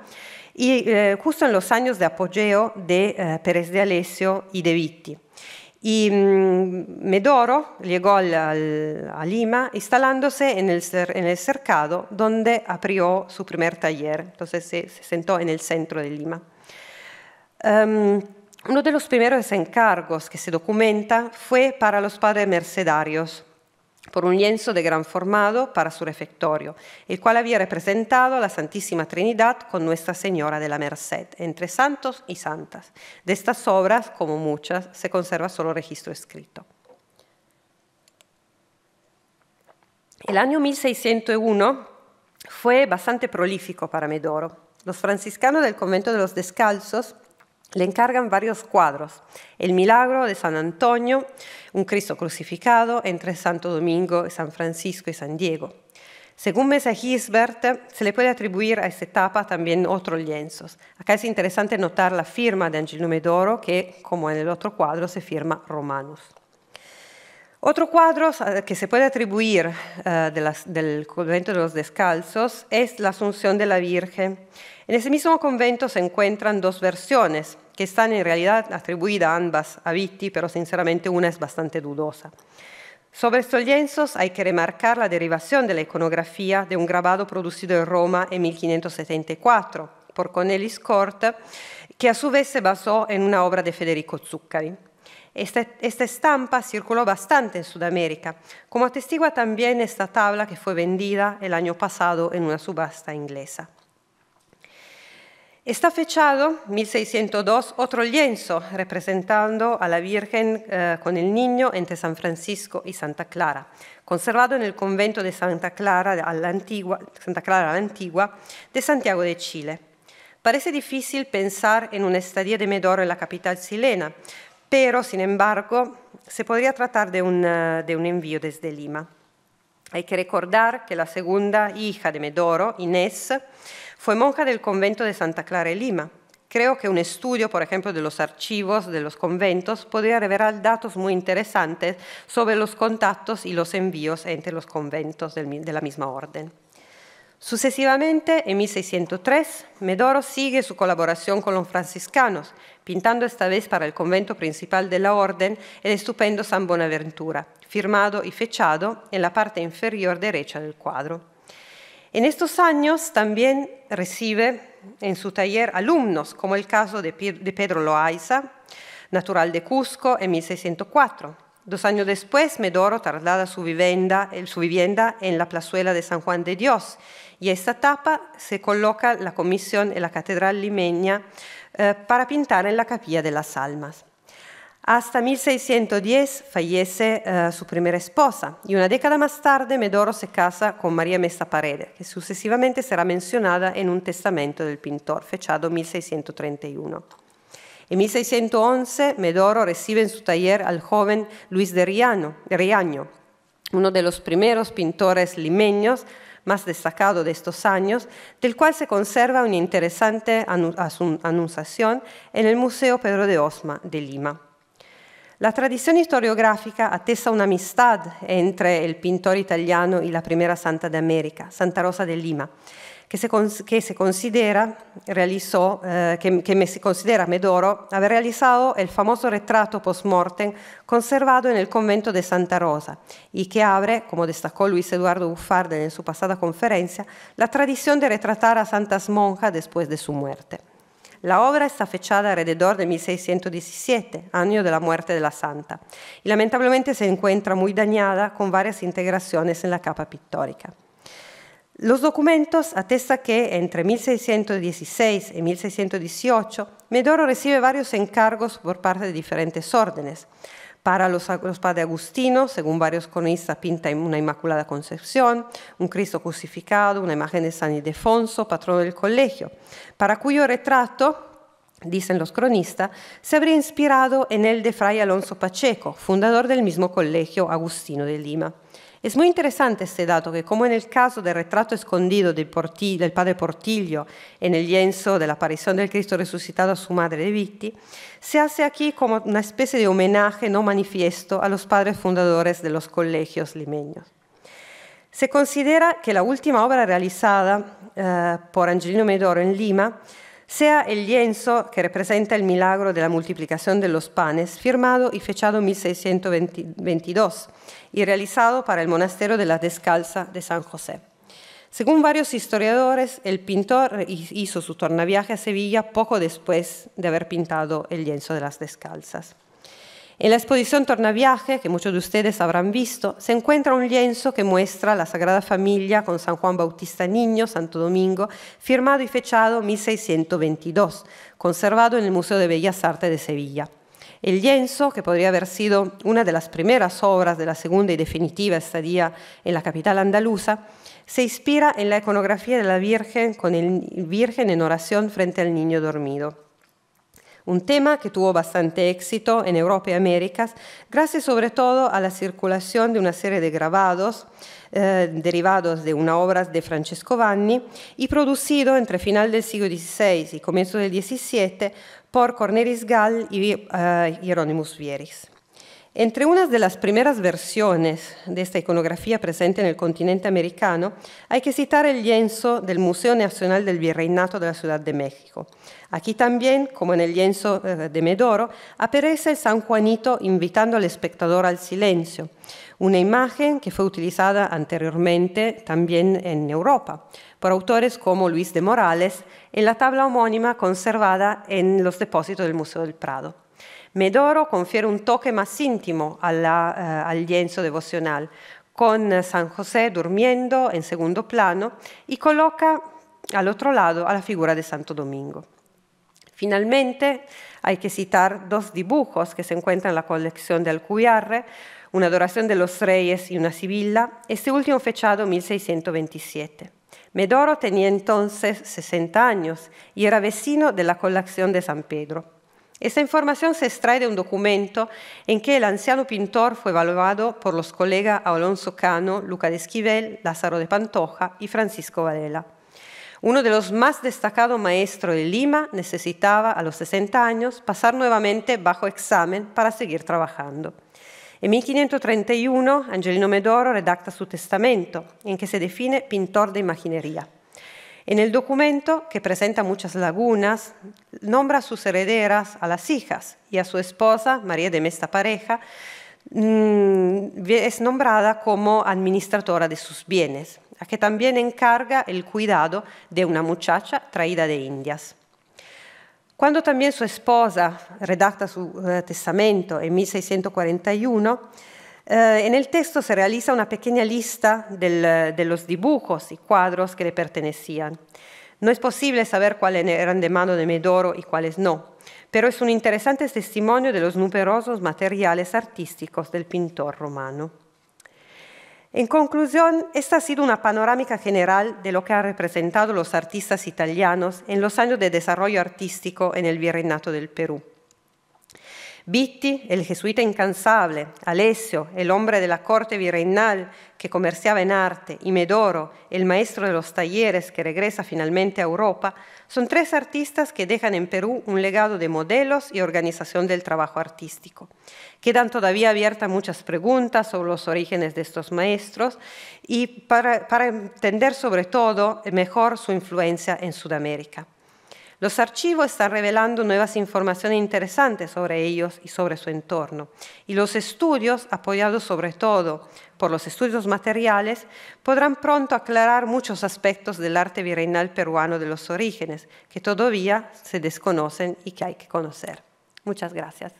y eh, justo en los años de apogeo de eh, Pérez de Alessio y de Vitti. Y mm, Medoro llegó a Lima instalándose en el, cercado donde abrió su primer taller, entonces se, sentó en el centro de Lima. Em, uno de los primeros encargos que se documenta fue para los padres mercedarios, por un lienzo de gran formado para su refectorio, el cual había representado a la Santísima Trinidad con Nuestra Señora de la Merced, entre santos y santas. De estas obras, como muchas, se conserva solo registro escrito. El año 1601 fue bastante prolífico para Medoro. Los franciscanos del convento de los Descalzos le encargan varios cuadros, El Milagro de San Antonio, Un Cristo crucificado entre Santo Domingo, San Francisco y San Diego. Según Mesa Gisbert, se le puede atribuir a esta etapa también otros lienzos. Acá es interesante notar la firma de Angelo Medoro, que, como en el otro cuadro, se firma Romanus. Otro cuadro que se puede atribuir eh, del convento de los descalzos es la Asunción de la Virgen. En ese mismo convento se encuentran dos versiones que están en realidad atribuidas ambas a Vitti, pero sinceramente una es bastante dudosa. Sobre estos lienzos hay que remarcar la derivación de la iconografía de un grabado producido en Roma en 1574 por Cornelis Cort, que a su vez se basó en una obra de Federico Zuccari. Esta, estampa circuló bastante en Sudamérica, como atestigua también esta tabla que fue vendida el año pasado en una subasta inglesa. Está fechado 1602 otro lienzo representando a la Virgen eh, con el niño entre San Francisco y Santa Clara, conservado en el convento de Santa Clara Santa Clara a de Santiago de Chile. Parece difícil pensar en una estadía de Medoro en la capital chilena, pero sin embargo se podría tratar de un, envío desde Lima. Hay que recordar que la segunda hija de Medoro, Inés, fue monja del convento de Santa Clara en Lima. Creo que un estudio, por ejemplo, de los archivos de los conventos podría revelar datos muy interesantes sobre los contactos y los envíos entre los conventos de la misma orden. Sucesivamente, en 1603, Medoro sigue su colaboración con los franciscanos, pintando esta vez para el convento principal de la Orden el estupendo San Bonaventura, firmado y fechado en la parte inferior derecha del cuadro. En estos años también recibe en su taller alumnos, como el caso de Pedro Loaiza, natural de Cusco, en 1604, Dos años después, Medoro traslada su vivienda, eh, su vivienda en la plazuela de San Juan de Dios y a esta etapa se coloca la comisión en la Catedral limeña eh, para pintar en la Capilla de las Almas. Hasta 1610 fallece eh, su primera esposa y una década más tarde Medoro se casa con María Mesta Parede, que sucesivamente será mencionada en un testamento del pintor, fechado 1631. En 1611, Medoro recibe en su taller al joven Luis de Riano, Riaño, uno de los primeros pintores limeños más destacado de estos años, del cual se conserva una interesante anunciación en el Museo Pedro de Osma de Lima. La tradición historiográfica atesta una amistad entre el pintor italiano y la primera santa de América, Santa Rosa de Lima, che si, cons que se considera, realizó, eh, que, que se considera Medoro, aver realizado il famoso retrato post-mortem conservato nel convento di Santa Rosa e che abre, come destacò Luis Eduardo Buffarden en su passata conferenza, la tradizione di retratar a santas monjas después de su muerte. La obra está fechata alrededor del 1617, anno della la muerte de santa, e lamentablemente se encuentra muy dañada con varias integraciones en la capa pictórica. Los documentos atestan que entre 1616 y 1618 Medoro recibe varios encargos por parte de diferentes órdenes. Para los, padres agustinos, según varios cronistas, pinta una Inmaculada Concepción, un Cristo crucificado, una imagen de San Ildefonso, patrono del colegio, para cuyo retrato dicen los cronistas, se habría inspirado en el de Fray Alonso Pacheco, fundador del mismo colegio agustino de Lima. Es muy interesante este dato que, como en el caso del retrato escondido del, padre Portillo en el lienzo de la aparición del Cristo resucitado a su madre de Vitti, se hace aquí como una especie de homenaje no manifiesto a los padres fundadores de los colegios limeños. Se considera que la última obra realizada eh, por Angelino Medoro en Lima sea el lienzo que representa el milagro de la multiplicación de los panes, firmado y fechado 1622 y realizado para el monasterio de la Descalza de San José. Según varios historiadores, el pintor hizo su tornaviaje a Sevilla poco después de haber pintado el lienzo de las Descalzas. En la exposición Tornaviaje, que muchos de ustedes habrán visto, se encuentra un lienzo que muestra la Sagrada Familia con San Juan Bautista Niño, Santo Domingo, firmado y fechado 1622, conservado en el Museo de Bellas Artes de Sevilla. El lienzo, que podría haber sido una de las primeras obras de la segunda y definitiva estadía en la capital andaluza, se inspira en la iconografía de la Virgen con el Virgen en oración frente al niño dormido un tema que tuvo bastante éxito en Europa y Américas, gracias sobre todo a la circulación de una serie de grabados eh, derivados de una obra de Francesco Vanni y producido entre final del siglo XVI y comienzo del XVII por Cornelis Gall y eh, Hieronymus Vieris. Entre unas de las primeras versiones de esta iconografía presente en el continente americano hay que citar el lienzo del Museo Nacional del Virreinato de la Ciudad de México. Aquí también, como en el lienzo eh, de Medoro, aparece el San Juanito invitando al espectador al silencio, una imagen que fue utilizada anteriormente también en Europa por autores como Luis de Morales en la tabla homónima conservada en los depósitos del Museo del Prado. Medoro confiere un toque más íntimo eh, al lienzo devocional, con eh, San José durmiendo en segundo plano y coloca al otro lado a la figura de Santo Domingo. Finalmente, hay que citar dos dibujos que se encuentran en la colección de Alcuyarre, una adoración de los reyes y una sibilla, este último fechado 1627. Medoro tenía entonces 60 años y era vecino de la colección de San Pedro. Esta información se extrae de un documento en que el anciano pintor fue evaluado por los colegas Alonso Cano, Luca de Esquivel, Lázaro de Pantoja y Francisco Varela. Uno de los más destacados maestros de Lima necesitaba a los 60 años pasar nuevamente bajo examen para seguir trabajando. En 1531 Angelino Medoro redacta su testamento en que se define pintor de imaginería. En el documento, que presenta muchas lagunas, nombra a sus herederas a las hijas y a su esposa, María de Mesta Pareja, mm, es nombrada como administradora de sus bienes, a que también encarga el cuidado de una muchacha traída de Indias. Cuando también su esposa redacta su eh, testamento en 1641, eh, en el texto se realiza una pequeña lista eh, de los dibujos y cuadros que le pertenecían. No es posible saber cuáles eran de mano de Medoro y cuáles no, pero es un interesante testimonio de los numerosos materiales artísticos del pintor romano. En conclusión, esta ha sido una panorámica general de lo que han representado los artistas italianos en los años de desarrollo artístico en el Virreinato del Perú. Bitti, el jesuita incansable, Alessio, el hombre de la corte virreinal que comerciaba en arte, y Medoro, el maestro de los talleres que regresa finalmente a Europa, son tres artistas que dejan en Perú un legado de modelos y organización del trabajo artístico. Quedan todavía abiertas muchas preguntas sobre los orígenes de estos maestros y para entender sobre todo mejor su influencia en Sudamérica. Los archivos están revelando nuevas informaciones interesantes sobre ellos y sobre su entorno. Y los estudios, apoyados sobre todo por los estudios materiales, podrán pronto aclarar muchos aspectos del arte virreinal peruano de los orígenes, que todavía se desconocen y que hay que conocer. Muchas gracias.